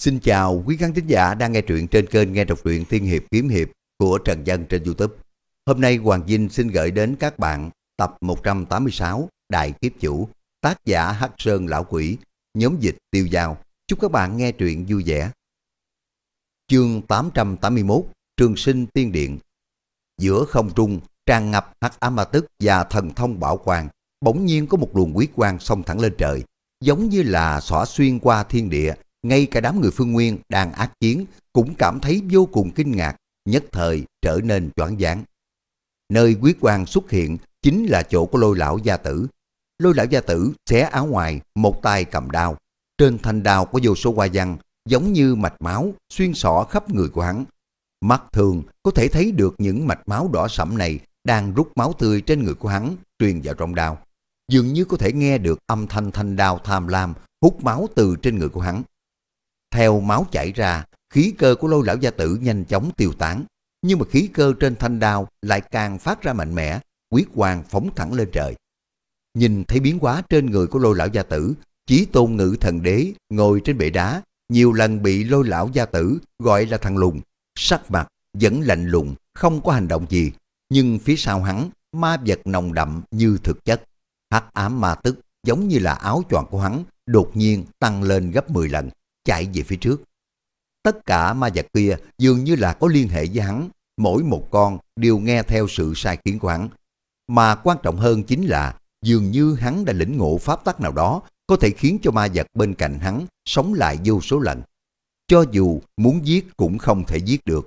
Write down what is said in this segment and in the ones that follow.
Xin chào quý khán thính giả đang nghe truyện trên kênh nghe đọc truyện Thiên Hiệp Kiếm Hiệp của Trần Dân trên Youtube. Hôm nay Hoàng Vinh xin gửi đến các bạn tập 186 Đại Kiếp Chủ, tác giả Hắc Sơn Lão Quỷ, nhóm dịch tiêu giao. Chúc các bạn nghe truyện vui vẻ. Chương 881 Trường Sinh Tiên Điện Giữa không trung, tràn ngập hắc ám ma tức và thần thông bảo quang, bỗng nhiên có một luồng quyết quang xông thẳng lên trời, giống như là xỏa xuyên qua thiên địa ngay cả đám người phương Nguyên đang ác chiến cũng cảm thấy vô cùng kinh ngạc, nhất thời trở nên choáng váng. Nơi quyết quan xuất hiện chính là chỗ của lôi lão gia tử. Lôi lão gia tử xé áo ngoài, một tay cầm đao. Trên thanh đao có vô số hoa văn, giống như mạch máu xuyên sọ khắp người của hắn. Mắt thường có thể thấy được những mạch máu đỏ sẫm này đang rút máu tươi trên người của hắn truyền vào trong đao. Dường như có thể nghe được âm thanh thanh đao tham lam hút máu từ trên người của hắn. Theo máu chảy ra, khí cơ của lôi lão gia tử nhanh chóng tiêu tán, nhưng mà khí cơ trên thanh đao lại càng phát ra mạnh mẽ, quyết hoàng phóng thẳng lên trời. Nhìn thấy biến hóa trên người của lôi lão gia tử, chí tôn ngự thần đế ngồi trên bệ đá, nhiều lần bị lôi lão gia tử gọi là thằng lùng, sắc mặt vẫn lạnh lùng, không có hành động gì, nhưng phía sau hắn ma vật nồng đậm như thực chất, hắc ám ma tức giống như là áo choàng của hắn đột nhiên tăng lên gấp 10 lần chạy về phía trước. Tất cả ma vật kia dường như là có liên hệ với hắn, mỗi một con đều nghe theo sự sai khiến của hắn. Mà quan trọng hơn chính là dường như hắn đã lĩnh ngộ pháp tắc nào đó có thể khiến cho ma vật bên cạnh hắn sống lại vô số lần. Cho dù muốn giết cũng không thể giết được.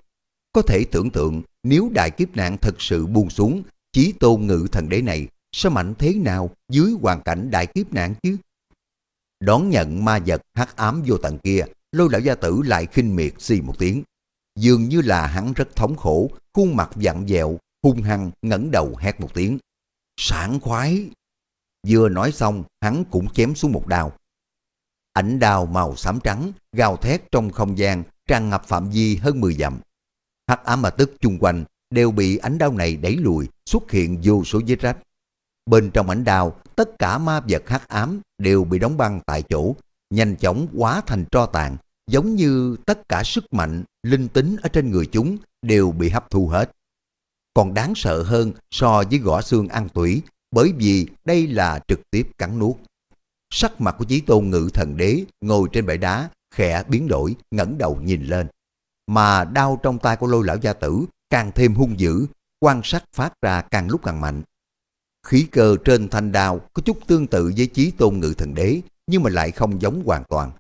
Có thể tưởng tượng nếu đại kiếp nạn thật sự buông xuống, chí tôn ngự thần đế này sẽ mạnh thế nào dưới hoàn cảnh đại kiếp nạn chứ? đón nhận ma vật hắc ám vô tận kia, lôi lão gia tử lại khinh miệt xì một tiếng. Dường như là hắn rất thống khổ, khuôn mặt vặn vẹo, hung hăng ngẩng đầu hét một tiếng. Sảng khoái! Vừa nói xong, hắn cũng chém xuống một đao. Ảnh đào màu xám trắng, gào thét trong không gian, tràn ngập phạm vi hơn 10 dặm. Hắc ám mà tức chung quanh đều bị ánh đao này đẩy lùi, xuất hiện vô số vết rách. Bên trong ảnh đào, tất cả ma vật hắc ám đều bị đóng băng tại chỗ, nhanh chóng quá thành tro tàn, giống như tất cả sức mạnh, linh tính ở trên người chúng đều bị hấp thu hết. Còn đáng sợ hơn so với gõ xương ăn tủy, bởi vì đây là trực tiếp cắn nuốt. Sắc mặt của chí tôn ngự thần đế ngồi trên bãi đá, khẽ biến đổi, ngẩng đầu nhìn lên. Mà đau trong tay của lôi lão gia tử càng thêm hung dữ, quan sát phát ra càng lúc càng mạnh. Khí cơ trên thanh đao có chút tương tự với chí tôn ngự thần đế, nhưng mà lại không giống hoàn toàn.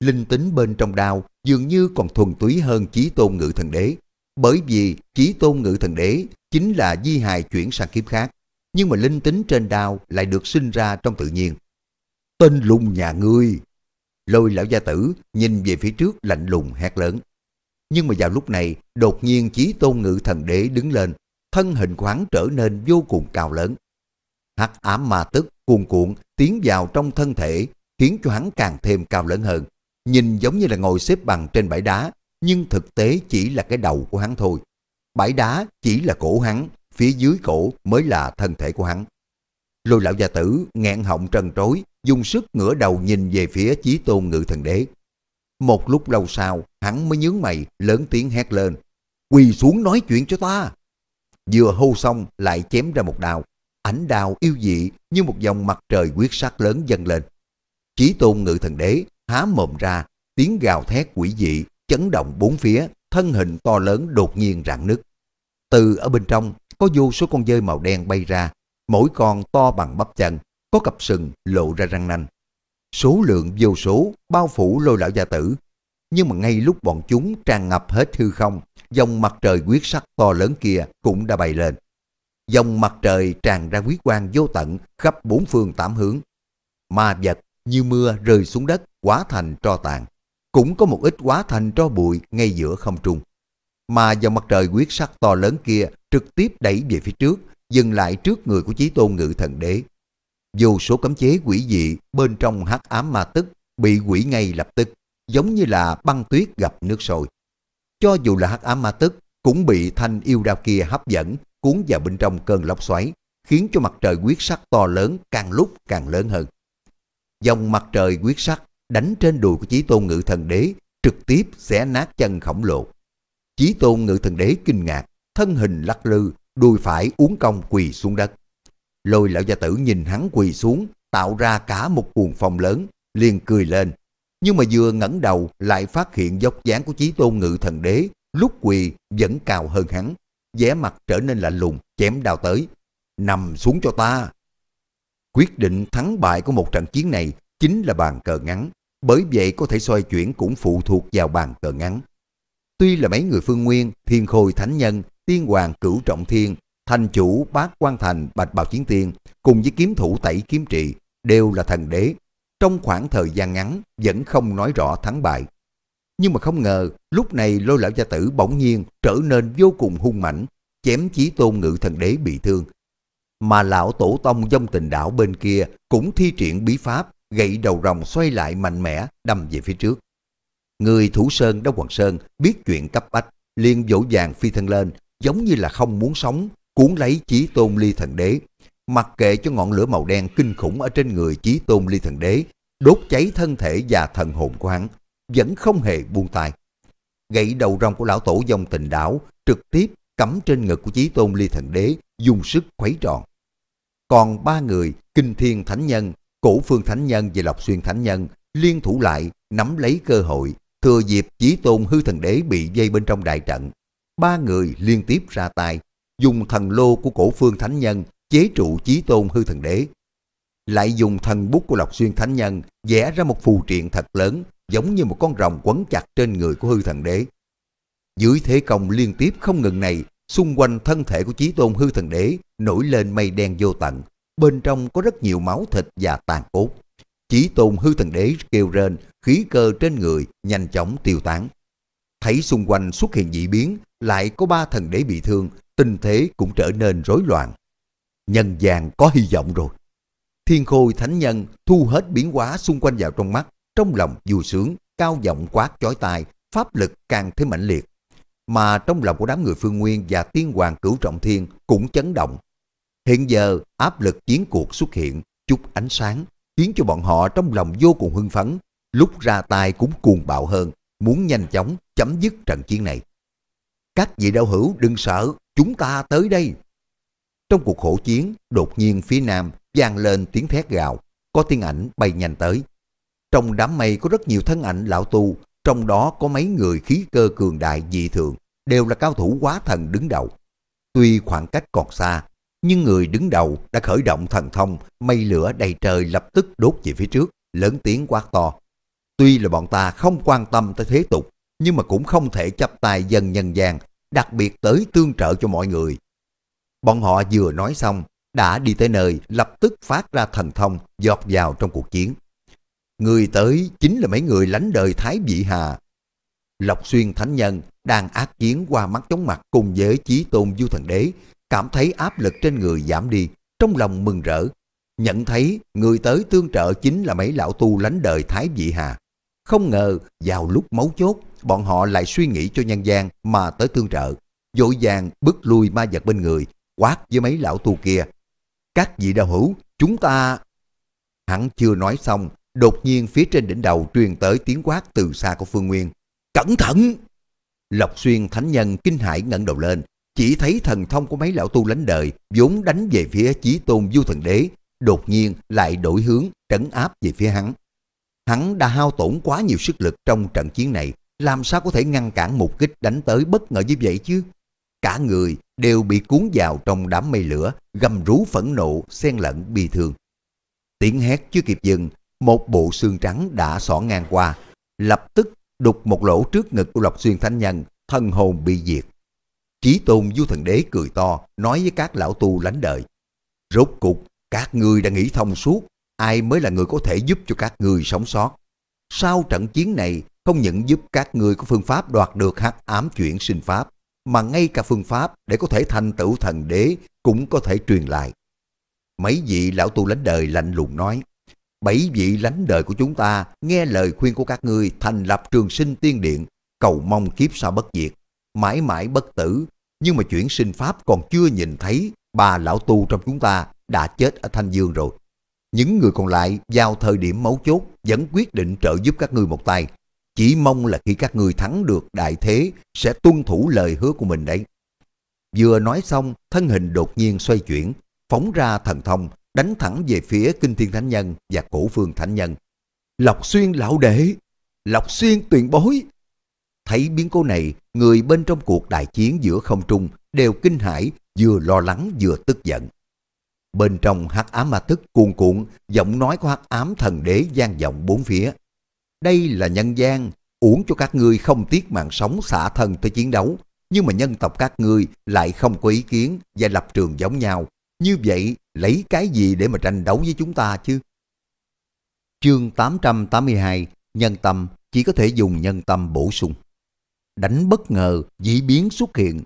Linh tính bên trong đao dường như còn thuần túy hơn chí tôn ngự thần đế, bởi vì chí tôn ngự thần đế chính là di hài chuyển sang kiếp khác, nhưng mà linh tính trên đao lại được sinh ra trong tự nhiên. Tên lùng nhà ngươi! Lôi lão gia tử nhìn về phía trước lạnh lùng hét lớn. Nhưng mà vào lúc này, đột nhiên chí tôn ngự thần đế đứng lên, thân hình khoáng trở nên vô cùng cao lớn hắc ám ma tức cuồn cuộn tiến vào trong thân thể, khiến cho hắn càng thêm cao lớn hơn. Nhìn giống như là ngồi xếp bằng trên bãi đá, nhưng thực tế chỉ là cái đầu của hắn thôi. Bãi đá chỉ là cổ hắn, phía dưới cổ mới là thân thể của hắn. Lôi lão gia tử nghẹn họng trần trối, dùng sức ngửa đầu nhìn về phía chí tôn ngự thần đế. Một lúc lâu sau, hắn mới nhướng mày, lớn tiếng hét lên. Quỳ xuống nói chuyện cho ta. Vừa hô xong lại chém ra một đào ánh đào yêu dị như một dòng mặt trời quyết sắc lớn dâng lên. Chí tôn ngự thần đế há mồm ra, tiếng gào thét quỷ dị, chấn động bốn phía, thân hình to lớn đột nhiên rạn nứt. Từ ở bên trong, có vô số con dơi màu đen bay ra, mỗi con to bằng bắp chân, có cặp sừng lộ ra răng nanh. Số lượng vô số bao phủ lôi lão gia tử, nhưng mà ngay lúc bọn chúng tràn ngập hết hư không, dòng mặt trời quyết sắc to lớn kia cũng đã bay lên dòng mặt trời tràn ra quý quang vô tận khắp bốn phương tám hướng. Ma vật như mưa rơi xuống đất quá thành tro tàn. Cũng có một ít quá thành tro bụi ngay giữa không trung. Mà dòng mặt trời quyết sắc to lớn kia trực tiếp đẩy về phía trước, dừng lại trước người của Chí Tôn Ngự Thần Đế. Dù số cấm chế quỷ dị bên trong hắc ám ma tức bị quỷ ngay lập tức, giống như là băng tuyết gặp nước sôi. Cho dù là hắc ám ma tức cũng bị thanh yêu đao kia hấp dẫn, cuốn vào bên trong cơn lốc xoáy, khiến cho mặt trời quyết sắt to lớn càng lúc càng lớn hơn. Dòng mặt trời quyết sắt đánh trên đùi của Chí Tôn Ngự Thần Đế, trực tiếp xé nát chân khổng lồ. Chí Tôn Ngự Thần Đế kinh ngạc, thân hình lắc lư, đùi phải uốn cong quỳ xuống đất. Lôi lão gia tử nhìn hắn quỳ xuống, tạo ra cả một cuồng phong lớn, liền cười lên. Nhưng mà vừa ngẩng đầu lại phát hiện dốc dáng của Chí Tôn Ngự Thần Đế lúc quỳ vẫn cao hơn hắn, vẻ mặt trở nên lạnh lùng, chém đào tới. Nằm xuống cho ta. Quyết định thắng bại của một trận chiến này chính là bàn cờ ngắn. Bởi vậy có thể xoay chuyển cũng phụ thuộc vào bàn cờ ngắn. Tuy là mấy người phương nguyên, thiên khôi thánh nhân, tiên hoàng cửu trọng thiên, thành chủ bác quan thành bạch bào chiến tiên cùng với kiếm thủ tẩy kiếm trị đều là thần đế. Trong khoảng thời gian ngắn vẫn không nói rõ thắng bại. Nhưng mà không ngờ, lúc này lôi lão gia tử bỗng nhiên trở nên vô cùng hung mãnh, chém chí tôn ngự thần đế bị thương. Mà lão tổ tông dông tình đảo bên kia cũng thi triển bí pháp, gậy đầu rồng xoay lại mạnh mẽ, đâm về phía trước. Người thủ sơn Đông Hoàng Sơn biết chuyện cấp bách, liền dỗ dàng phi thân lên, giống như là không muốn sống, cuốn lấy chí tôn ly thần đế. Mặc kệ cho ngọn lửa màu đen kinh khủng ở trên người chí tôn ly thần đế, đốt cháy thân thể và thần hồn của hắn vẫn không hề buông tay. Gãy đầu rồng của lão tổ dòng tình đảo trực tiếp cắm trên ngực của chí tôn ly thần đế dùng sức khuấy tròn. Còn ba người, kinh thiên thánh nhân, cổ phương thánh nhân và lộc xuyên thánh nhân liên thủ lại nắm lấy cơ hội thừa dịp chí tôn hư thần đế bị dây bên trong đại trận. Ba người liên tiếp ra tay, dùng thần lô của cổ phương thánh nhân chế trụ chí tôn hư thần đế. Lại dùng thần bút của Lộc Xuyên Thánh Nhân vẽ ra một phù triện thật lớn giống như một con rồng quấn chặt trên người của hư thần đế. Dưới thế công liên tiếp không ngừng này, xung quanh thân thể của chí tôn hư thần đế nổi lên mây đen vô tận, bên trong có rất nhiều máu thịt và tàn cốt. Chí tôn hư thần đế kêu rên, khí cơ trên người nhanh chóng tiêu tán. Thấy xung quanh xuất hiện dị biến, lại có ba thần đế bị thương, tình thế cũng trở nên rối loạn. Nhân gian có hy vọng rồi. Thiên khôi thánh nhân thu hết biến hóa xung quanh vào trong mắt, trong lòng vui sướng, cao giọng quát chói tai, pháp lực càng thêm mạnh liệt. Mà trong lòng của đám người Phương Nguyên và Tiên Hoàng Cửu Trọng Thiên cũng chấn động. Hiện giờ, áp lực chiến cuộc xuất hiện, chút ánh sáng, khiến cho bọn họ trong lòng vô cùng hưng phấn, lúc ra tay cũng cuồng bạo hơn, muốn nhanh chóng chấm dứt trận chiến này. Các vị đạo hữu đừng sợ, chúng ta tới đây. Trong cuộc hỗn chiến, đột nhiên phía nam vang lên tiếng thét gào, có tiếng ảnh bay nhanh tới. Trong đám mây có rất nhiều thân ảnh lão tu, trong đó có mấy người khí cơ cường đại dị thường, đều là cao thủ quá thần đứng đầu. Tuy khoảng cách còn xa, nhưng người đứng đầu đã khởi động thần thông, mây lửa đầy trời lập tức đốt về phía trước, lớn tiếng quát to. Tuy là bọn ta không quan tâm tới thế tục, nhưng mà cũng không thể chấp tay dân nhân gian, đặc biệt tới tương trợ cho mọi người. Bọn họ vừa nói xong, đã đi tới nơi lập tức phát ra thần thông dọt vào trong cuộc chiến. Người tới chính là mấy người lánh đời Thái Vị Hà. Lộc Xuyên Thánh Nhân đang ác chiến qua mắt chóng mặt cùng với Chí Tôn Du Thần Đế, cảm thấy áp lực trên người giảm đi, trong lòng mừng rỡ. Nhận thấy người tới tương trợ chính là mấy lão tu lánh đời Thái Vị Hà. Không ngờ vào lúc mấu chốt, bọn họ lại suy nghĩ cho nhân gian mà tới tương trợ. Dội vàng bước lui ma vật bên người, quát với mấy lão tu kia. Các vị đạo hữu, chúng ta... Hắn chưa nói xong, Đột nhiên phía trên đỉnh đầu truyền tới tiếng quát từ xa của Phương Nguyên. Cẩn thận! Lộc Xuyên Thánh Nhân kinh hãi ngẩng đầu lên, chỉ thấy thần thông của mấy lão tu lánh đời vốn đánh về phía chí tôn du thần đế, đột nhiên lại đổi hướng trấn áp về phía hắn. Hắn đã hao tổn quá nhiều sức lực trong trận chiến này, làm sao có thể ngăn cản một kích đánh tới bất ngờ như vậy chứ? Cả người đều bị cuốn vào trong đám mây lửa, gầm rú phẫn nộ, xen lẫn bi thương. Tiếng hét chưa kịp dừng, một bộ xương trắng đã xỏ ngang qua, lập tức đục một lỗ trước ngực của Lộc Xuyên Thánh Nhân, thân hồn bị diệt. Chí Tôn Du Thần Đế cười to, nói với các lão tu lánh đời: Rốt cục, các ngươi đã nghĩ thông suốt, ai mới là người có thể giúp cho các ngươi sống sót. Sau trận chiến này, không những giúp các ngươi có phương pháp đoạt được hắc ám chuyển sinh pháp, mà ngay cả phương pháp để có thể thành tựu thần đế cũng có thể truyền lại. Mấy vị lão tu lánh đời lạnh lùng nói, bảy vị lánh đời của chúng ta nghe lời khuyên của các ngươi thành lập trường sinh tiên điện, cầu mong kiếp xa bất diệt, mãi mãi bất tử, nhưng mà chuyển sinh pháp còn chưa nhìn thấy bà lão tu trong chúng ta đã chết ở Thanh Dương rồi. Những người còn lại vào thời điểm mấu chốt vẫn quyết định trợ giúp các ngươi một tay. Chỉ mong là khi các ngươi thắng được đại thế sẽ tuân thủ lời hứa của mình đấy. Vừa nói xong, thân hình đột nhiên xoay chuyển, phóng ra thần thông đánh thẳng về phía Kinh Thiên Thánh Nhân và Cổ Phương Thánh Nhân. Lộc Xuyên lão đệ, Lộc Xuyên tuyển bối. Thấy biến cố này, người bên trong cuộc đại chiến giữa không trung đều kinh hãi, vừa lo lắng vừa tức giận. Bên trong hắc ám ma tức cuồn cuộn, giọng nói của hắc ám thần đế gian vọng bốn phía. Đây là nhân gian, uổng cho các ngươi không tiếc mạng sống xả thân tới chiến đấu, nhưng mà nhân tộc các ngươi lại không có ý kiến và lập trường giống nhau, như vậy lấy cái gì để mà tranh đấu với chúng ta chứ? Chương 882 Nhân tâm chỉ có thể dùng nhân tâm bổ sung. Đánh bất ngờ, dị biến xuất hiện.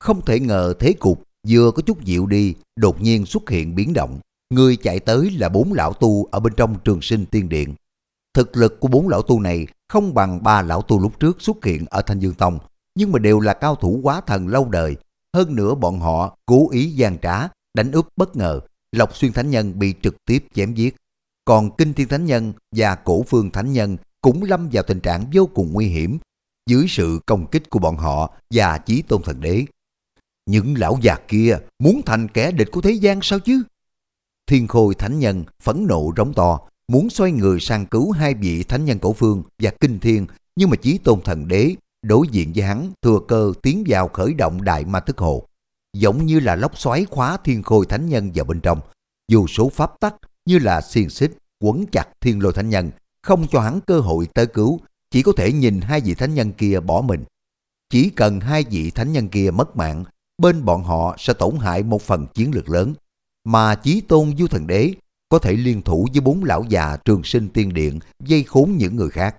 Không thể ngờ thế cục vừa có chút dịu đi, đột nhiên xuất hiện biến động. Người chạy tới là bốn lão tu ở bên trong trường sinh tiên điện. Thực lực của bốn lão tu này không bằng ba lão tu lúc trước xuất hiện ở Thanh Dương Tông, nhưng mà đều là cao thủ quá thần lâu đời. Hơn nữa bọn họ cố ý gian trá, Đánh úp bất ngờ, Lộc Xuyên Thánh Nhân bị trực tiếp chém giết. Còn Kinh Thiên Thánh Nhân và Cổ Phương Thánh Nhân cũng lâm vào tình trạng vô cùng nguy hiểm dưới sự công kích của bọn họ và Chí Tôn Thần Đế. Những lão già kia muốn thành kẻ địch của thế gian sao chứ? Thiên Khôi Thánh Nhân phẫn nộ rống to, muốn xoay người sang cứu hai vị Thánh Nhân Cổ Phương và Kinh Thiên, nhưng mà Chí Tôn Thần Đế đối diện với hắn thừa cơ tiến vào khởi động Đại Ma thức Hồ giống như là lốc xoáy khóa thiên khôi thánh nhân vào bên trong. Dù số pháp tắc như là xiên xích quấn chặt thiên lôi thánh nhân, không cho hắn cơ hội tới cứu, chỉ có thể nhìn hai vị thánh nhân kia bỏ mình. Chỉ cần hai vị thánh nhân kia mất mạng, bên bọn họ sẽ tổn hại một phần chiến lược lớn. Mà chí tôn du thần đế có thể liên thủ với bốn lão già trường sinh tiên điện dây khốn những người khác.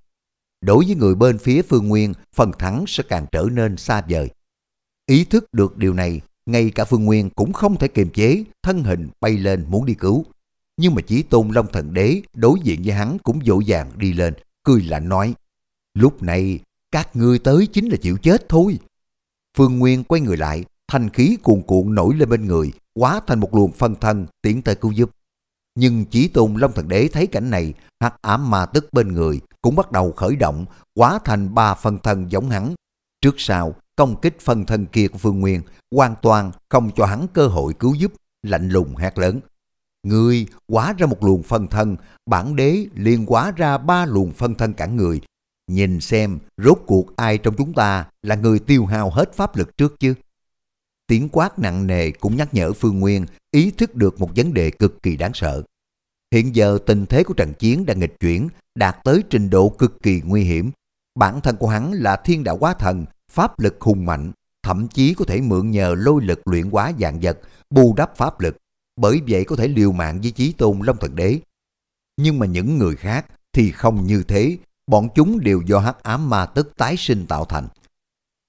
Đối với người bên phía phương Nguyên, phần thắng sẽ càng trở nên xa vời. Ý thức được điều này, ngay cả Phương Nguyên cũng không thể kiềm chế, thân hình bay lên muốn đi cứu. Nhưng mà chỉ tôn Long Thần Đế đối diện với hắn cũng dỗ dàng đi lên, cười lạnh nói, lúc này các ngươi tới chính là chịu chết thôi. Phương Nguyên quay người lại, thanh khí cuồn cuộn nổi lên bên người, quá thành một luồng phân thân tiến tới cứu giúp. Nhưng chỉ tôn Long Thần Đế thấy cảnh này, hắc ám ma tức bên người cũng bắt đầu khởi động, quá thành ba phân thân giống hắn. Trước sau, công kích phần thân kia của Phương Nguyên, hoàn toàn không cho hắn cơ hội cứu giúp, lạnh lùng hét lớn. Người quá ra một luồng phân thân, bản đế liền quá ra ba luồng phân thân cả người. Nhìn xem rốt cuộc ai trong chúng ta là người tiêu hao hết pháp lực trước chứ. Tiếng quát nặng nề cũng nhắc nhở Phương Nguyên ý thức được một vấn đề cực kỳ đáng sợ. Hiện giờ tình thế của trận chiến đã nghịch chuyển, đạt tới trình độ cực kỳ nguy hiểm. Bản thân của hắn là thiên đạo quá thần, Pháp lực hùng mạnh, thậm chí có thể mượn nhờ lôi lực luyện hóa dạng vật, bù đắp pháp lực, bởi vậy có thể liều mạng với chí tôn Long Thần Đế. Nhưng mà những người khác thì không như thế, bọn chúng đều do hắc ám ma tức tái sinh tạo thành.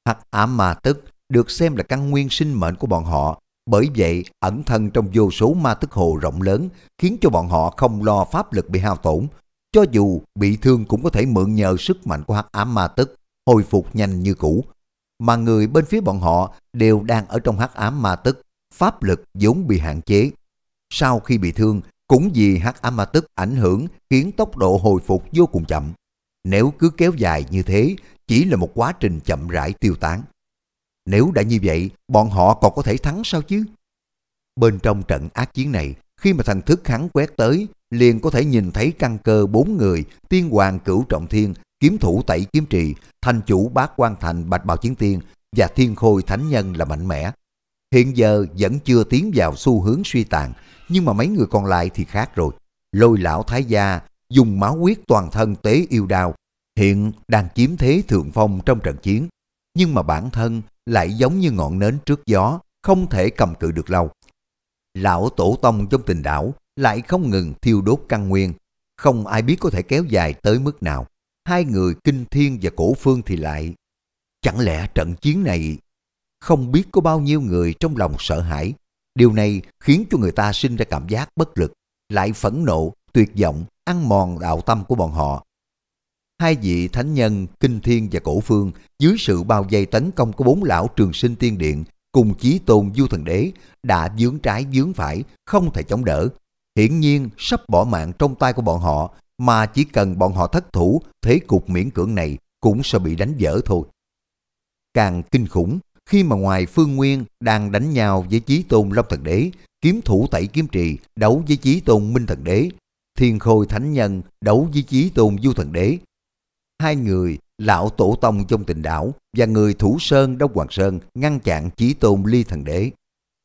Hắc ám ma tức được xem là căn nguyên sinh mệnh của bọn họ, bởi vậy ẩn thân trong vô số ma tức hồ rộng lớn khiến cho bọn họ không lo pháp lực bị hao tổn, cho dù bị thương cũng có thể mượn nhờ sức mạnh của hắc ám ma tức hồi phục nhanh như cũ, mà người bên phía bọn họ đều đang ở trong hắc ám ma tức, pháp lực vốn bị hạn chế. Sau khi bị thương, cũng vì hắc ám ma tức ảnh hưởng khiến tốc độ hồi phục vô cùng chậm. Nếu cứ kéo dài như thế, chỉ là một quá trình chậm rãi tiêu tán. Nếu đã như vậy, bọn họ còn có thể thắng sao chứ? Bên trong trận ác chiến này, khi mà thần thức hắn quét tới, liền có thể nhìn thấy căn cơ bốn người, tiên hoàng cửu trọng thiên kiếm thủ tẩy kiếm trì, thành chủ bát quan thành Bạch Bào Chiến Tiên và Thiên Khôi Thánh Nhân là mạnh mẽ. Hiện giờ vẫn chưa tiến vào xu hướng suy tàn, nhưng mà mấy người còn lại thì khác rồi. Lôi lão thái gia dùng máu huyết toàn thân tế yêu đao, hiện đang chiếm thế thượng phong trong trận chiến. Nhưng mà bản thân lại giống như ngọn nến trước gió, không thể cầm cự được lâu. Lão tổ tông trong tình đảo lại không ngừng thiêu đốt căn nguyên, không ai biết có thể kéo dài tới mức nào hai người Kinh Thiên và Cổ Phương thì lại. Chẳng lẽ trận chiến này không biết có bao nhiêu người trong lòng sợ hãi. Điều này khiến cho người ta sinh ra cảm giác bất lực, lại phẫn nộ, tuyệt vọng, ăn mòn đạo tâm của bọn họ. Hai vị thánh nhân Kinh Thiên và Cổ Phương dưới sự bao vây tấn công của bốn lão trường sinh tiên điện cùng chí tôn du thần đế đã dướng trái dướng phải không thể chống đỡ hiển nhiên sắp bỏ mạng trong tay của bọn họ mà chỉ cần bọn họ thất thủ, thế cục miễn cưỡng này cũng sẽ bị đánh dở thôi. Càng kinh khủng, khi mà ngoài Phương Nguyên đang đánh nhau với Chí Tôn Long Thần Đế, kiếm thủ tẩy kiếm trì đấu với Chí Tôn Minh Thần Đế, Thiên Khôi Thánh Nhân đấu với Chí Tôn Du Thần Đế. Hai người, lão tổ tông trong tình đảo và người thủ sơn Đông Hoàng Sơn ngăn chặn Chí Tôn Ly Thần Đế.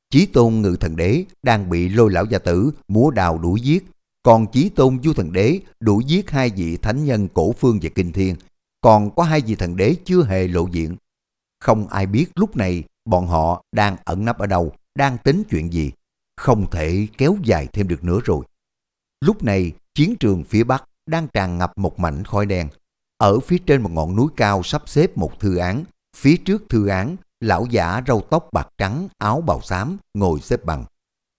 Chí Tôn Ngự Thần Đế đang bị lôi lão gia tử múa đào đuổi giết còn Chí Tôn Du Thần Đế đủ giết hai vị thánh nhân cổ phương và kinh thiên, còn có hai vị thần đế chưa hề lộ diện. Không ai biết lúc này bọn họ đang ẩn nấp ở đâu, đang tính chuyện gì. Không thể kéo dài thêm được nữa rồi. Lúc này, chiến trường phía Bắc đang tràn ngập một mảnh khói đen. Ở phía trên một ngọn núi cao sắp xếp một thư án. Phía trước thư án, lão giả râu tóc bạc trắng, áo bào xám, ngồi xếp bằng.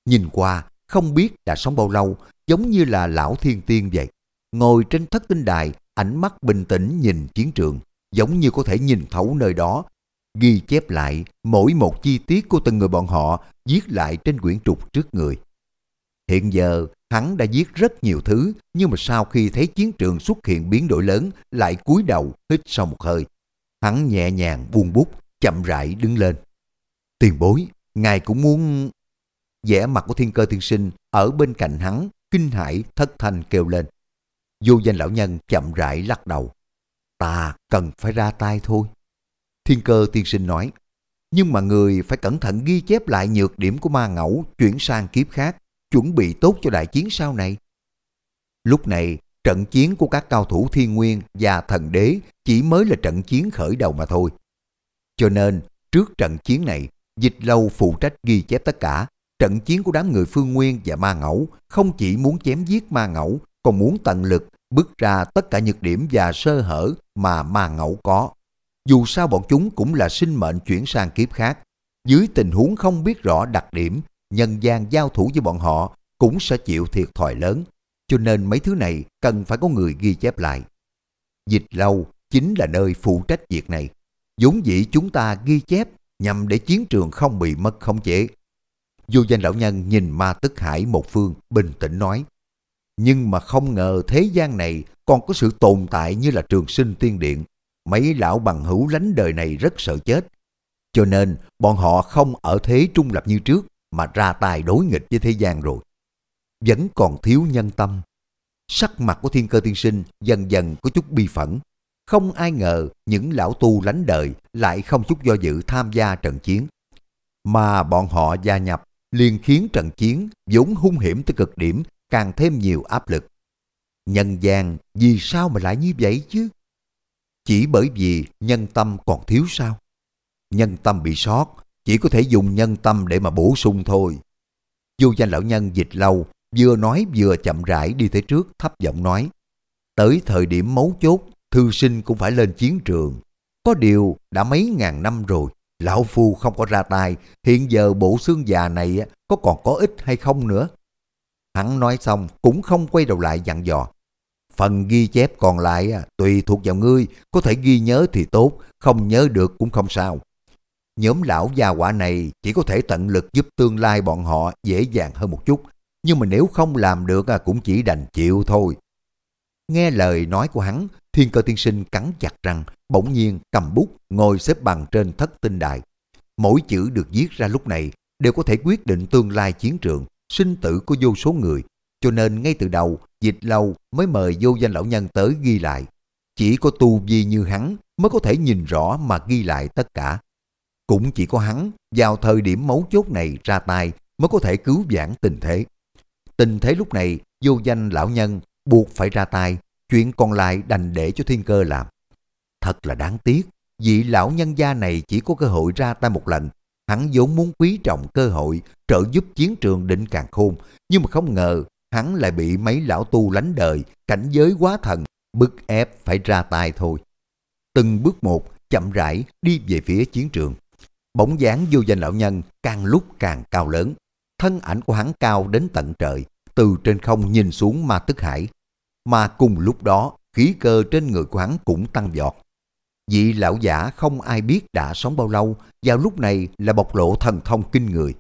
Nhìn qua, không biết đã sống bao lâu giống như là lão thiên tiên vậy. Ngồi trên thất tinh đài, ánh mắt bình tĩnh nhìn chiến trường, giống như có thể nhìn thấu nơi đó. Ghi chép lại mỗi một chi tiết của từng người bọn họ, viết lại trên quyển trục trước người. Hiện giờ, hắn đã viết rất nhiều thứ, nhưng mà sau khi thấy chiến trường xuất hiện biến đổi lớn, lại cúi đầu, hít sâu một hơi. Hắn nhẹ nhàng buông bút, chậm rãi đứng lên. Tiền bối, ngài cũng muốn... vẻ mặt của thiên cơ thiên sinh ở bên cạnh hắn kinh hãi thất thanh kêu lên. Vô danh lão nhân chậm rãi lắc đầu. Ta cần phải ra tay thôi. Thiên cơ tiên sinh nói, nhưng mà người phải cẩn thận ghi chép lại nhược điểm của ma ngẫu chuyển sang kiếp khác, chuẩn bị tốt cho đại chiến sau này. Lúc này, trận chiến của các cao thủ thiên nguyên và thần đế chỉ mới là trận chiến khởi đầu mà thôi. Cho nên, trước trận chiến này, dịch lâu phụ trách ghi chép tất cả, Trận chiến của đám người Phương Nguyên và Ma Ngẫu không chỉ muốn chém giết Ma Ngẫu, còn muốn tận lực bước ra tất cả nhược điểm và sơ hở mà Ma Ngẫu có. Dù sao bọn chúng cũng là sinh mệnh chuyển sang kiếp khác. Dưới tình huống không biết rõ đặc điểm, nhân gian giao thủ với bọn họ cũng sẽ chịu thiệt thòi lớn. Cho nên mấy thứ này cần phải có người ghi chép lại. Dịch lâu chính là nơi phụ trách việc này. vốn dĩ chúng ta ghi chép nhằm để chiến trường không bị mất khống chế vô danh lão nhân nhìn ma tức hải một phương, bình tĩnh nói. Nhưng mà không ngờ thế gian này còn có sự tồn tại như là trường sinh tiên điện. Mấy lão bằng hữu lánh đời này rất sợ chết. Cho nên bọn họ không ở thế trung lập như trước mà ra tài đối nghịch với thế gian rồi. Vẫn còn thiếu nhân tâm. Sắc mặt của thiên cơ tiên sinh dần dần có chút bi phẫn. Không ai ngờ những lão tu lánh đời lại không chút do dự tham gia trận chiến. Mà bọn họ gia nhập liền khiến trận chiến vốn hung hiểm tới cực điểm càng thêm nhiều áp lực. Nhân gian vì sao mà lại như vậy chứ? Chỉ bởi vì nhân tâm còn thiếu sao? Nhân tâm bị sót, chỉ có thể dùng nhân tâm để mà bổ sung thôi. Vô danh lão nhân dịch lâu, vừa nói vừa chậm rãi đi tới trước thấp giọng nói. Tới thời điểm mấu chốt, thư sinh cũng phải lên chiến trường. Có điều đã mấy ngàn năm rồi, Lão Phu không có ra tay, hiện giờ bộ xương già này có còn có ích hay không nữa. Hắn nói xong cũng không quay đầu lại dặn dò. Phần ghi chép còn lại tùy thuộc vào ngươi, có thể ghi nhớ thì tốt, không nhớ được cũng không sao. Nhóm lão gia quả này chỉ có thể tận lực giúp tương lai bọn họ dễ dàng hơn một chút, nhưng mà nếu không làm được cũng chỉ đành chịu thôi. Nghe lời nói của hắn, thiên cơ tiên sinh cắn chặt răng, bỗng nhiên cầm bút ngồi xếp bằng trên thất tinh đài. Mỗi chữ được viết ra lúc này đều có thể quyết định tương lai chiến trường, sinh tử của vô số người. Cho nên ngay từ đầu, dịch lâu mới mời vô danh lão nhân tới ghi lại. Chỉ có tu vi như hắn mới có thể nhìn rõ mà ghi lại tất cả. Cũng chỉ có hắn vào thời điểm mấu chốt này ra tay mới có thể cứu vãn tình thế. Tình thế lúc này, vô danh lão nhân buộc phải ra tay, chuyện còn lại đành để cho thiên cơ làm. Thật là đáng tiếc, vị lão nhân gia này chỉ có cơ hội ra tay một lần. Hắn vốn muốn quý trọng cơ hội trợ giúp chiến trường định càng khôn, nhưng mà không ngờ hắn lại bị mấy lão tu lánh đời, cảnh giới quá thần, bức ép phải ra tay thôi. Từng bước một, chậm rãi đi về phía chiến trường. Bỗng dáng vô danh lão nhân càng lúc càng cao lớn. Thân ảnh của hắn cao đến tận trời, từ trên không nhìn xuống ma tức hải. Mà cùng lúc đó, khí cơ trên người của hắn cũng tăng vọt. Vị lão giả không ai biết đã sống bao lâu, vào lúc này là bộc lộ thần thông kinh người.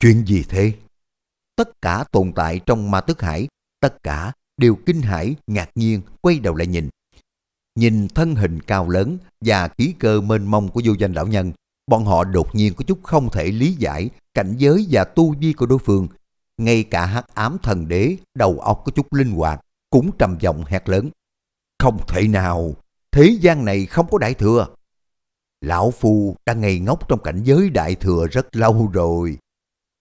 Chuyện gì thế? Tất cả tồn tại trong ma tức hải, tất cả đều kinh hãi ngạc nhiên, quay đầu lại nhìn. Nhìn thân hình cao lớn và khí cơ mênh mông của vô danh lão nhân, bọn họ đột nhiên có chút không thể lý giải cảnh giới và tu vi của đối phương. Ngay cả hắc ám thần đế, đầu óc có chút linh hoạt, cũng trầm giọng hét lớn. Không thể nào, thế gian này không có đại thừa. Lão Phu đã ngây ngốc trong cảnh giới đại thừa rất lâu rồi.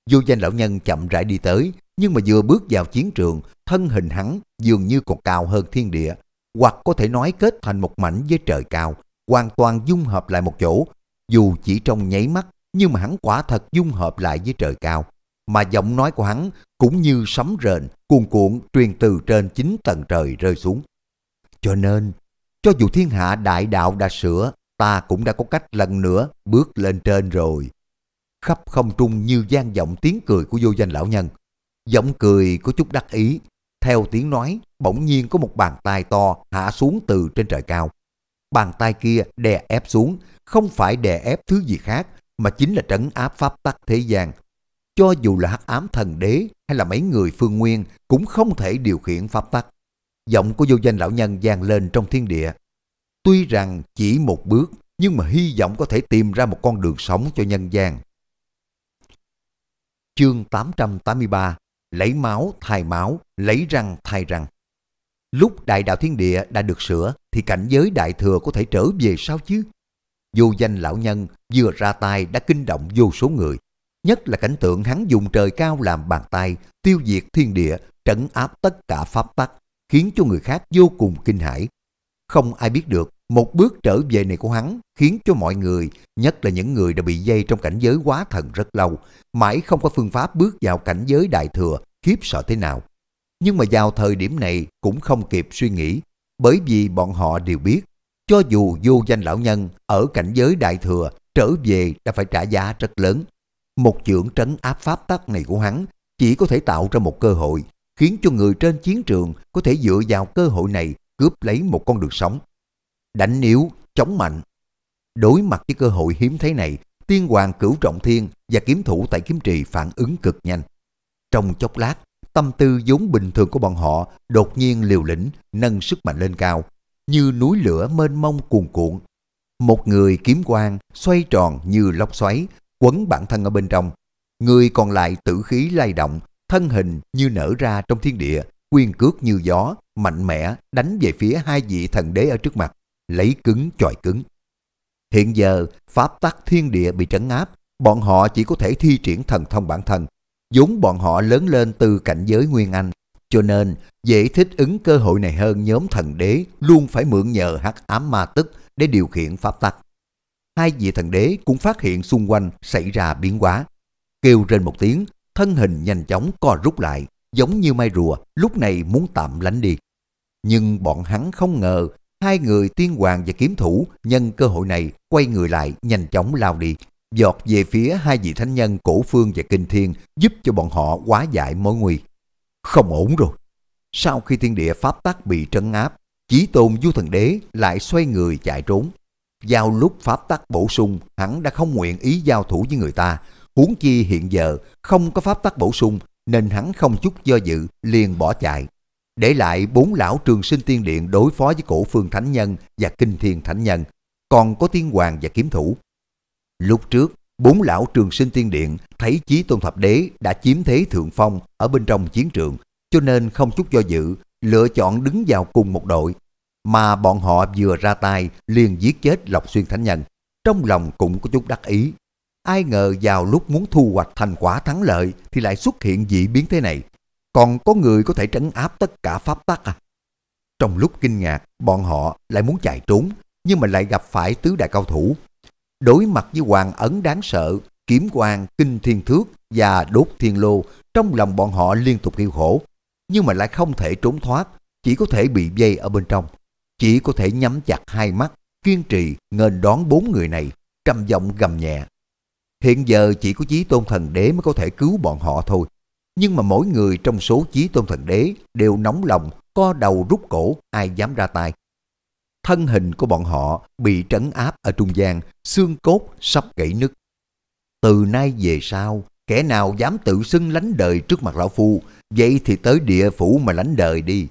Vô danh lão nhân chậm rãi đi tới, nhưng mà vừa bước vào chiến trường, thân hình hắn dường như còn cao hơn thiên địa, hoặc có thể nói kết thành một mảnh với trời cao, hoàn toàn dung hợp lại một chỗ, dù chỉ trong nháy mắt, nhưng mà hắn quả thật dung hợp lại với trời cao. Mà giọng nói của hắn cũng như sấm rền, cuồn cuộn truyền từ trên chín tầng trời rơi xuống. Cho nên, cho dù thiên hạ đại đạo đã sửa, ta cũng đã có cách lần nữa bước lên trên rồi. Khắp không trung như gian vọng tiếng cười của vô danh lão nhân. Giọng cười có chút đắc ý, theo tiếng nói bỗng nhiên có một bàn tay to hạ xuống từ trên trời cao. Bàn tay kia đè ép xuống, không phải đè ép thứ gì khác, mà chính là trấn áp pháp tắc thế gian. Cho dù là hắc ám thần đế hay là mấy người phương nguyên cũng không thể điều khiển pháp tắc. Giọng của vô danh lão nhân vang lên trong thiên địa. Tuy rằng chỉ một bước, nhưng mà hy vọng có thể tìm ra một con đường sống cho nhân gian. Chương 883 Lấy máu thay máu, lấy răng thay răng. Lúc đại đạo thiên địa đã được sửa thì cảnh giới đại thừa có thể trở về sao chứ? Vô danh lão nhân vừa ra tay đã kinh động vô số người. Nhất là cảnh tượng hắn dùng trời cao làm bàn tay, tiêu diệt thiên địa, trấn áp tất cả pháp tắc, khiến cho người khác vô cùng kinh hãi. Không ai biết được một bước trở về này của hắn khiến cho mọi người, nhất là những người đã bị dây trong cảnh giới quá thần rất lâu, mãi không có phương pháp bước vào cảnh giới đại thừa, khiếp sợ thế nào. Nhưng mà vào thời điểm này cũng không kịp suy nghĩ, bởi vì bọn họ đều biết, cho dù vô danh lão nhân ở cảnh giới đại thừa trở về đã phải trả giá rất lớn. Một trưởng trấn áp pháp tắc này của hắn chỉ có thể tạo ra một cơ hội khiến cho người trên chiến trường có thể dựa vào cơ hội này cướp lấy một con đường sống. Đánh yếu, chống mạnh. Đối mặt với cơ hội hiếm thấy này, tiên hoàng cửu trọng thiên và kiếm thủ tại kiếm trì phản ứng cực nhanh. Trong chốc lát, tâm tư vốn bình thường của bọn họ đột nhiên liều lĩnh, nâng sức mạnh lên cao, như núi lửa mênh mông cuồn cuộn. Một người kiếm quang xoay tròn như lốc xoáy, quấn bản thân ở bên trong. Người còn lại tử khí lay động, thân hình như nở ra trong thiên địa, quyền cước như gió, mạnh mẽ đánh về phía hai vị thần đế ở trước mặt, lấy cứng chọi cứng. Hiện giờ, pháp tắc thiên địa bị trấn áp, bọn họ chỉ có thể thi triển thần thông bản thân. vốn bọn họ lớn lên từ cảnh giới Nguyên Anh, cho nên dễ thích ứng cơ hội này hơn nhóm thần đế luôn phải mượn nhờ hắc ám ma tức để điều khiển pháp tắc. Hai vị thần đế cũng phát hiện xung quanh xảy ra biến hóa. Kêu trên một tiếng, thân hình nhanh chóng co rút lại, giống như mai rùa lúc này muốn tạm lánh đi. Nhưng bọn hắn không ngờ, hai người tiên hoàng và kiếm thủ nhân cơ hội này quay người lại nhanh chóng lao đi, dọt về phía hai vị thánh nhân cổ phương và kinh thiên giúp cho bọn họ quá giải mối nguy. Không ổn rồi. Sau khi thiên địa pháp tắc bị trấn áp, chỉ tôn du thần đế lại xoay người chạy trốn. Vào lúc pháp tắc bổ sung, hắn đã không nguyện ý giao thủ với người ta, Huống chi hiện giờ không có pháp tắc bổ sung nên hắn không chút do dự liền bỏ chạy. Để lại bốn lão trường sinh tiên điện đối phó với cổ phương thánh nhân và kinh thiên thánh nhân, còn có tiên hoàng và kiếm thủ. Lúc trước, bốn lão trường sinh tiên điện thấy chí tôn thập đế đã chiếm thế thượng phong ở bên trong chiến trường, cho nên không chút do dự lựa chọn đứng vào cùng một đội. Mà bọn họ vừa ra tay liền giết chết Lộc Xuyên Thánh Nhân. Trong lòng cũng có chút đắc ý, Ai ngờ vào lúc muốn thu hoạch thành quả thắng lợi thì lại xuất hiện dị biến thế này. Còn có người có thể trấn áp tất cả pháp tắc à? Trong lúc kinh ngạc, bọn họ lại muốn chạy trốn, nhưng mà lại gặp phải tứ đại cao thủ. Đối mặt với hoàng ấn đáng sợ, kiếm quang, kinh thiên thước và đốt thiên lô, trong lòng bọn họ liên tục kêu khổ, nhưng mà lại không thể trốn thoát, chỉ có thể bị dây ở bên trong. Chỉ có thể nhắm chặt hai mắt, kiên trì nghênh đón bốn người này, trầm giọng gầm nhẹ. Hiện giờ chỉ có Chí Tôn Thần Đế mới có thể cứu bọn họ thôi. Nhưng mà mỗi người trong số Chí Tôn Thần Đế đều nóng lòng, co đầu rút cổ, ai dám ra tay. Thân hình của bọn họ bị trấn áp ở trung gian, xương cốt sắp gãy nứt. Từ nay về sau, kẻ nào dám tự xưng lánh đời trước mặt lão phu, vậy thì tới địa phủ mà lánh đời đi.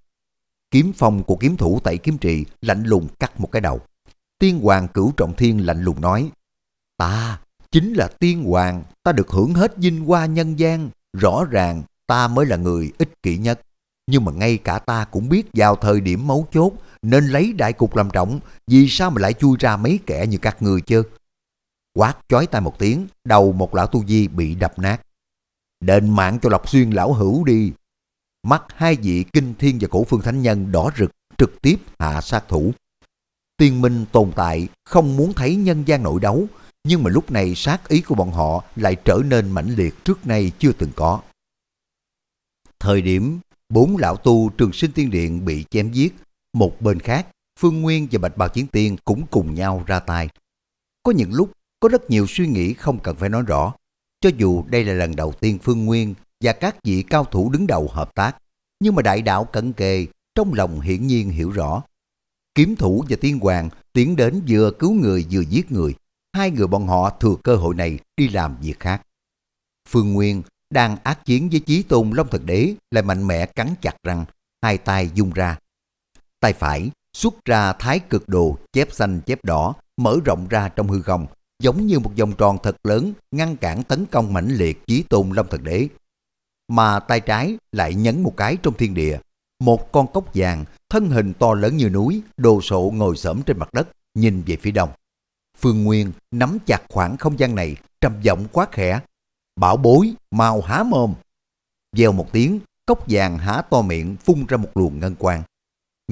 Kiếm phong của kiếm thủ tẩy kiếm trì lạnh lùng cắt một cái đầu. Tiên hoàng cửu trọng thiên lạnh lùng nói, ta chính là tiên hoàng, ta được hưởng hết vinh hoa nhân gian, rõ ràng ta mới là người ích kỷ nhất. Nhưng mà ngay cả ta cũng biết vào thời điểm mấu chốt nên lấy đại cục làm trọng, vì sao mà lại chui ra mấy kẻ như các người chứ? Quát chói tai một tiếng, đầu một lão tu di bị đập nát. Đền mạng cho Lộc Xuyên lão hữu đi. Mắt hai vị kinh thiên và cổ phương thánh nhân đỏ rực, trực tiếp hạ sát thủ. Tiên minh tồn tại, không muốn thấy nhân gian nội đấu, nhưng mà lúc này sát ý của bọn họ lại trở nên mãnh liệt trước nay chưa từng có. Thời điểm bốn lão tu trường sinh tiên điện bị chém giết, một bên khác Phương Nguyên và Bạch Bào Chiến Tiên cũng cùng nhau ra tay. Có những lúc có rất nhiều suy nghĩ không cần phải nói rõ, cho dù đây là lần đầu tiên Phương Nguyên và các vị cao thủ đứng đầu hợp tác, nhưng mà đại đạo cận kề trong lòng hiển nhiên hiểu rõ. Kiếm thủ và tiên hoàng tiến đến vừa cứu người vừa giết người, hai người bọn họ thừa cơ hội này đi làm việc khác. Phương Nguyên đang ác chiến với Chí Tôn Long Thật Đế lại mạnh mẽ cắn chặt răng, hai tay dung ra. Tay phải xuất ra thái cực đồ chép xanh chép đỏ mở rộng ra trong hư không giống như một vòng tròn thật lớn ngăn cản tấn công mãnh liệt Chí Tôn Long Thật Đế. Mà tay trái lại nhấn một cái trong thiên địa. Một con cốc vàng, thân hình to lớn như núi, đồ sộ ngồi sẫm trên mặt đất, nhìn về phía đông. Phương Nguyên nắm chặt khoảng không gian này, trầm giọng quá khẽ. Bảo bối, mau há mồm. Gieo một tiếng, cốc vàng há to miệng phun ra một luồng ngân quang.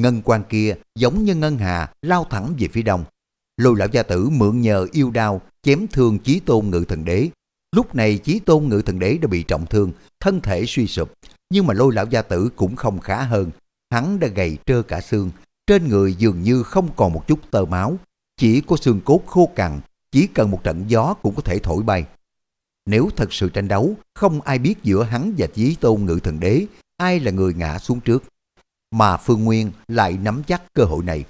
Ngân quang kia giống như ngân hà lao thẳng về phía đông. Lôi lão gia tử mượn nhờ yêu đao chém thương chí tôn ngự thần đế. Lúc này chí tôn ngự thần đế đã bị trọng thương, thân thể suy sụp. Nhưng mà lôi lão gia tử cũng không khá hơn. Hắn đã gầy trơ cả xương, trên người dường như không còn một chút tơ máu, chỉ có xương cốt khô cằn, chỉ cần một trận gió cũng có thể thổi bay. Nếu thật sự tranh đấu, không ai biết giữa hắn và Chí Tôn Ngự Thần Đế, ai là người ngã xuống trước. Mà Phương Nguyên lại nắm chắc cơ hội này.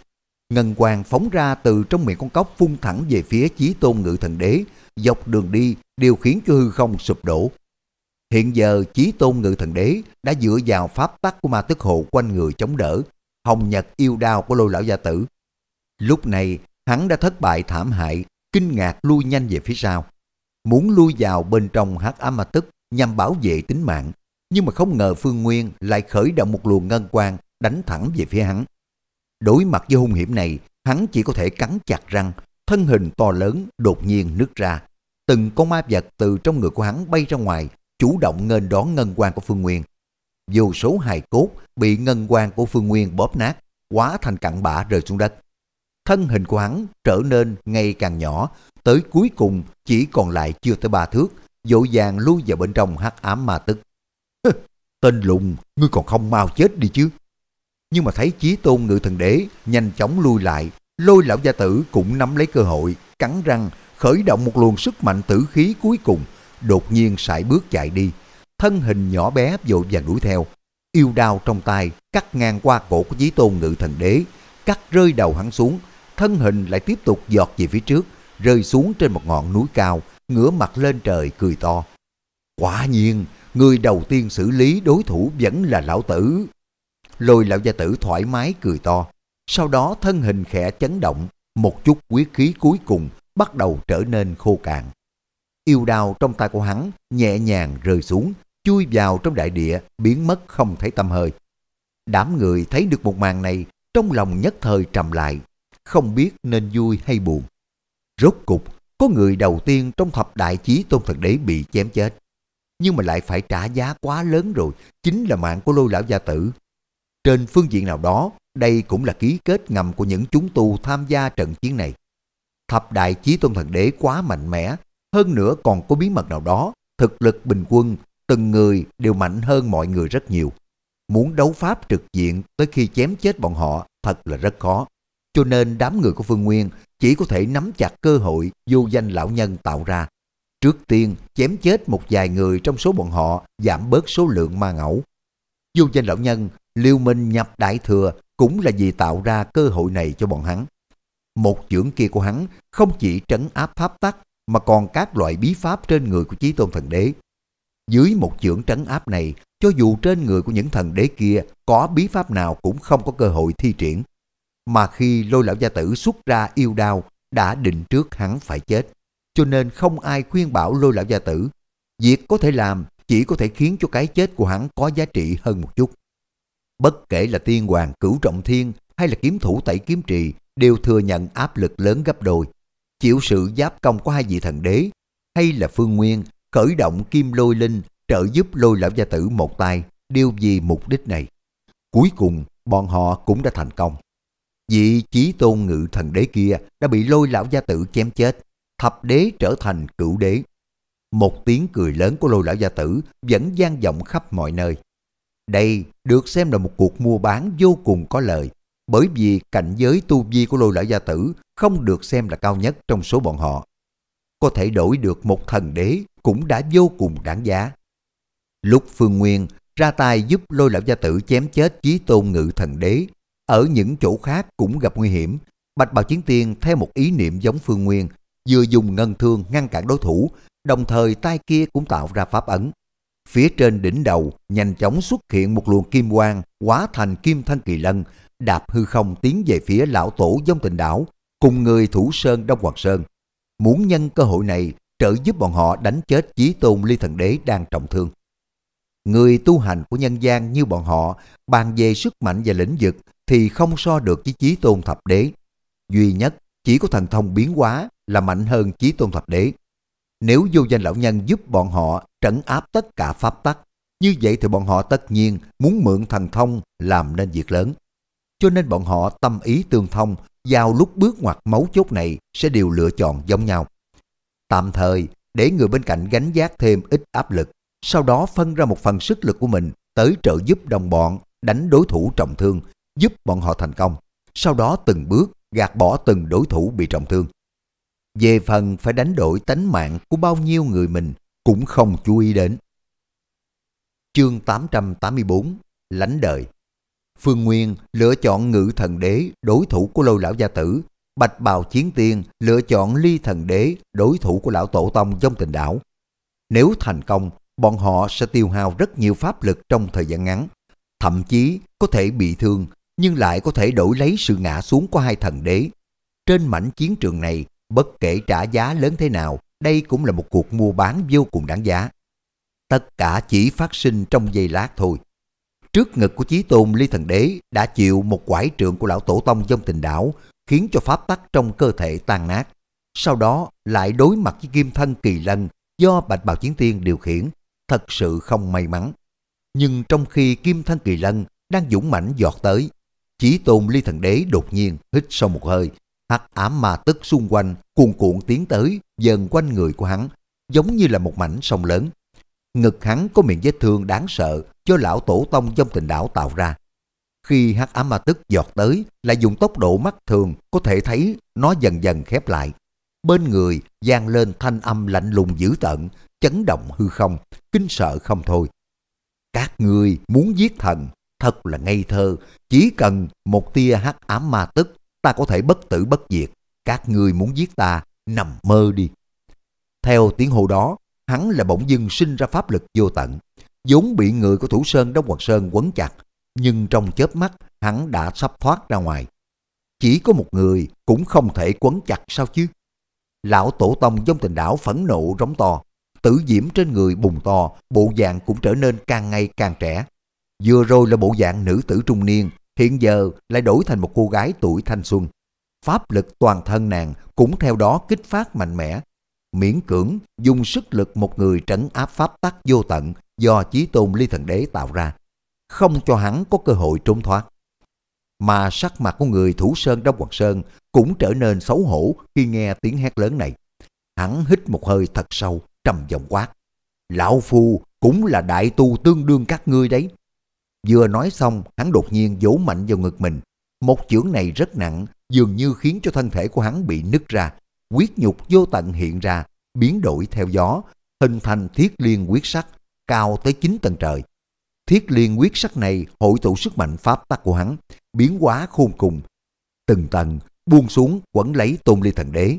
Ngân quang phóng ra từ trong miệng con cốc phun thẳng về phía Chí Tôn Ngự Thần Đế, dọc đường đi đều khiến cho hư không sụp đổ. Hiện giờ Chí Tôn Ngự Thần Đế đã dựa vào pháp tắc của ma tức hộ quanh người chống đỡ, hồng nhật yêu đao của lôi lão gia tử. Lúc này hắn đã thất bại thảm hại, kinh ngạc lui nhanh về phía sau. Muốn lui vào bên trong hắc ám ma tức nhằm bảo vệ tính mạng, nhưng mà không ngờ Phương Nguyên lại khởi động một luồng ngân quang đánh thẳng về phía hắn. Đối mặt với hung hiểm này, hắn chỉ có thể cắn chặt răng, thân hình to lớn đột nhiên nứt ra. Từng con ma vật từ trong người của hắn bay ra ngoài, chủ động nghênh đón ngân quang của Phương Nguyên. Vô số hài cốt bị ngân quang của Phương Nguyên bóp nát, quá thành cặn bã rơi xuống đất thân hình của hắn trở nên ngày càng nhỏ, tới cuối cùng chỉ còn lại chưa tới ba thước, dỗ dàng lui vào bên trong hắc ám ma tức. Tên lùng, ngươi còn không mau chết đi chứ. Nhưng mà thấy chí tôn ngự thần đế nhanh chóng lui lại, lôi lão gia tử cũng nắm lấy cơ hội, cắn răng, khởi động một luồng sức mạnh tử khí cuối cùng, đột nhiên sải bước chạy đi. Thân hình nhỏ bé vội vàng đuổi theo, yêu đao trong tay cắt ngang qua cổ của chí tôn ngự thần đế, cắt rơi đầu hắn xuống, thân hình lại tiếp tục giọt về phía trước, rơi xuống trên một ngọn núi cao, ngửa mặt lên trời cười to. Quả nhiên, người đầu tiên xử lý đối thủ vẫn là lão tử. Lôi lão gia tử thoải mái cười to, sau đó thân hình khẽ chấn động, một chút quyết khí cuối cùng bắt đầu trở nên khô cạn. Yêu đao trong tay của hắn nhẹ nhàng rơi xuống, chui vào trong đại địa, biến mất không thấy tâm hơi. Đám người thấy được một màn này, trong lòng nhất thời trầm lại, không biết nên vui hay buồn. Rốt cục, có người đầu tiên trong thập đại chí tôn thần đế bị chém chết. Nhưng mà lại phải trả giá quá lớn rồi, chính là mạng của lôi lão gia tử. Trên phương diện nào đó, đây cũng là ký kết ngầm của những chúng tu tham gia trận chiến này. Thập đại chí tôn thần đế quá mạnh mẽ, hơn nữa còn có bí mật nào đó, thực lực bình quân, từng người đều mạnh hơn mọi người rất nhiều. Muốn đấu pháp trực diện tới khi chém chết bọn họ thật là rất khó cho nên đám người của Phương Nguyên chỉ có thể nắm chặt cơ hội vô danh lão nhân tạo ra. Trước tiên chém chết một vài người trong số bọn họ giảm bớt số lượng ma ngẫu. Vô danh lão nhân, liêu minh nhập đại thừa cũng là vì tạo ra cơ hội này cho bọn hắn. Một chưởng kia của hắn không chỉ trấn áp pháp tắc mà còn các loại bí pháp trên người của Chí Tôn Thần Đế. Dưới một chưởng trấn áp này, cho dù trên người của những thần đế kia có bí pháp nào cũng không có cơ hội thi triển mà khi lôi lão gia tử xuất ra yêu đao đã định trước hắn phải chết. Cho nên không ai khuyên bảo lôi lão gia tử. Việc có thể làm chỉ có thể khiến cho cái chết của hắn có giá trị hơn một chút. Bất kể là tiên hoàng cửu trọng thiên hay là kiếm thủ tẩy kiếm trì đều thừa nhận áp lực lớn gấp đôi. Chịu sự giáp công của hai vị thần đế hay là phương nguyên khởi động kim lôi linh trợ giúp lôi lão gia tử một tay đều vì mục đích này. Cuối cùng bọn họ cũng đã thành công. Vị chí tôn ngự thần đế kia đã bị lôi lão gia tử chém chết, thập đế trở thành cửu đế. Một tiếng cười lớn của lôi lão gia tử vẫn gian vọng khắp mọi nơi. Đây được xem là một cuộc mua bán vô cùng có lợi, bởi vì cảnh giới tu vi của lôi lão gia tử không được xem là cao nhất trong số bọn họ. Có thể đổi được một thần đế cũng đã vô cùng đáng giá. Lúc Phương Nguyên ra tay giúp lôi lão gia tử chém chết chí tôn ngự thần đế ở những chỗ khác cũng gặp nguy hiểm, Bạch Bào Chiến Tiên theo một ý niệm giống Phương Nguyên, vừa dùng ngân thương ngăn cản đối thủ, đồng thời tay kia cũng tạo ra pháp ấn. Phía trên đỉnh đầu nhanh chóng xuất hiện một luồng kim quang hóa thành kim thanh kỳ lân, đạp hư không tiến về phía lão tổ dông tình đảo, cùng người thủ sơn Đông Hoàng Sơn. Muốn nhân cơ hội này trợ giúp bọn họ đánh chết chí tôn ly thần đế đang trọng thương. Người tu hành của nhân gian như bọn họ bàn về sức mạnh và lĩnh vực thì không so được với Chí Tôn Thập Đế. Duy nhất chỉ có thần thông biến hóa là mạnh hơn Chí Tôn Thập Đế. Nếu vô danh lão nhân giúp bọn họ trấn áp tất cả pháp tắc, như vậy thì bọn họ tất nhiên muốn mượn thần thông làm nên việc lớn. Cho nên bọn họ tâm ý tương thông vào lúc bước ngoặt mấu chốt này sẽ đều lựa chọn giống nhau. Tạm thời, để người bên cạnh gánh giác thêm ít áp lực, sau đó phân ra một phần sức lực của mình tới trợ giúp đồng bọn đánh đối thủ trọng thương giúp bọn họ thành công, sau đó từng bước gạt bỏ từng đối thủ bị trọng thương. Về phần phải đánh đổi tánh mạng của bao nhiêu người mình cũng không chú ý đến. Chương 884 lánh đời Phương Nguyên lựa chọn ngự thần đế đối thủ của lôi lão gia tử, Bạch Bào Chiến Tiên lựa chọn ly thần đế đối thủ của lão tổ tông trong tình đảo. Nếu thành công, bọn họ sẽ tiêu hao rất nhiều pháp lực trong thời gian ngắn, thậm chí có thể bị thương nhưng lại có thể đổi lấy sự ngã xuống của hai thần đế. Trên mảnh chiến trường này, bất kể trả giá lớn thế nào, đây cũng là một cuộc mua bán vô cùng đáng giá. Tất cả chỉ phát sinh trong giây lát thôi. Trước ngực của Chí Tôn Ly Thần Đế đã chịu một quải trượng của lão tổ tông dông tình đảo, khiến cho pháp tắc trong cơ thể tan nát. Sau đó lại đối mặt với kim thân kỳ lân do Bạch Bào Chiến Tiên điều khiển, thật sự không may mắn. Nhưng trong khi kim thân kỳ lân đang dũng mãnh giọt tới, Chí tôn ly thần đế đột nhiên hít sâu một hơi, hắc ám ma tức xung quanh cuồn cuộn tiến tới dần quanh người của hắn giống như là một mảnh sông lớn ngực hắn có miệng vết thương đáng sợ cho lão tổ tông trong tình đảo tạo ra khi hắc ám ma tức giọt tới là dùng tốc độ mắt thường có thể thấy nó dần dần khép lại bên người vang lên thanh âm lạnh lùng dữ tận chấn động hư không kinh sợ không thôi các người muốn giết thần thật là ngây thơ, chỉ cần một tia hắc ám ma tức, ta có thể bất tử bất diệt, các ngươi muốn giết ta, nằm mơ đi. Theo tiếng hô đó, hắn là bỗng dưng sinh ra pháp lực vô tận, vốn bị người của Thủ Sơn Đông Hoạt Sơn quấn chặt, nhưng trong chớp mắt hắn đã sắp thoát ra ngoài. Chỉ có một người cũng không thể quấn chặt sao chứ? Lão Tổ Tông trong tình đảo phẫn nộ rống to, tử diễm trên người bùng to, bộ dạng cũng trở nên càng ngày càng trẻ. Vừa rồi là bộ dạng nữ tử trung niên, hiện giờ lại đổi thành một cô gái tuổi thanh xuân. Pháp lực toàn thân nàng cũng theo đó kích phát mạnh mẽ. Miễn cưỡng dùng sức lực một người trấn áp pháp tắc vô tận do chí tôn ly thần đế tạo ra. Không cho hắn có cơ hội trốn thoát. Mà sắc mặt của người thủ sơn Đông Hoàng Sơn cũng trở nên xấu hổ khi nghe tiếng hét lớn này. Hắn hít một hơi thật sâu, trầm giọng quát. Lão Phu cũng là đại tu tương đương các ngươi đấy. Vừa nói xong, hắn đột nhiên vỗ mạnh vào ngực mình. Một chưởng này rất nặng, dường như khiến cho thân thể của hắn bị nứt ra. Quyết nhục vô tận hiện ra, biến đổi theo gió, hình thành thiết liên quyết sắc, cao tới 9 tầng trời. Thiết liên quyết sắc này hội tụ sức mạnh pháp tắc của hắn, biến hóa khôn cùng. Từng tầng, buông xuống quẩn lấy tôn ly thần đế.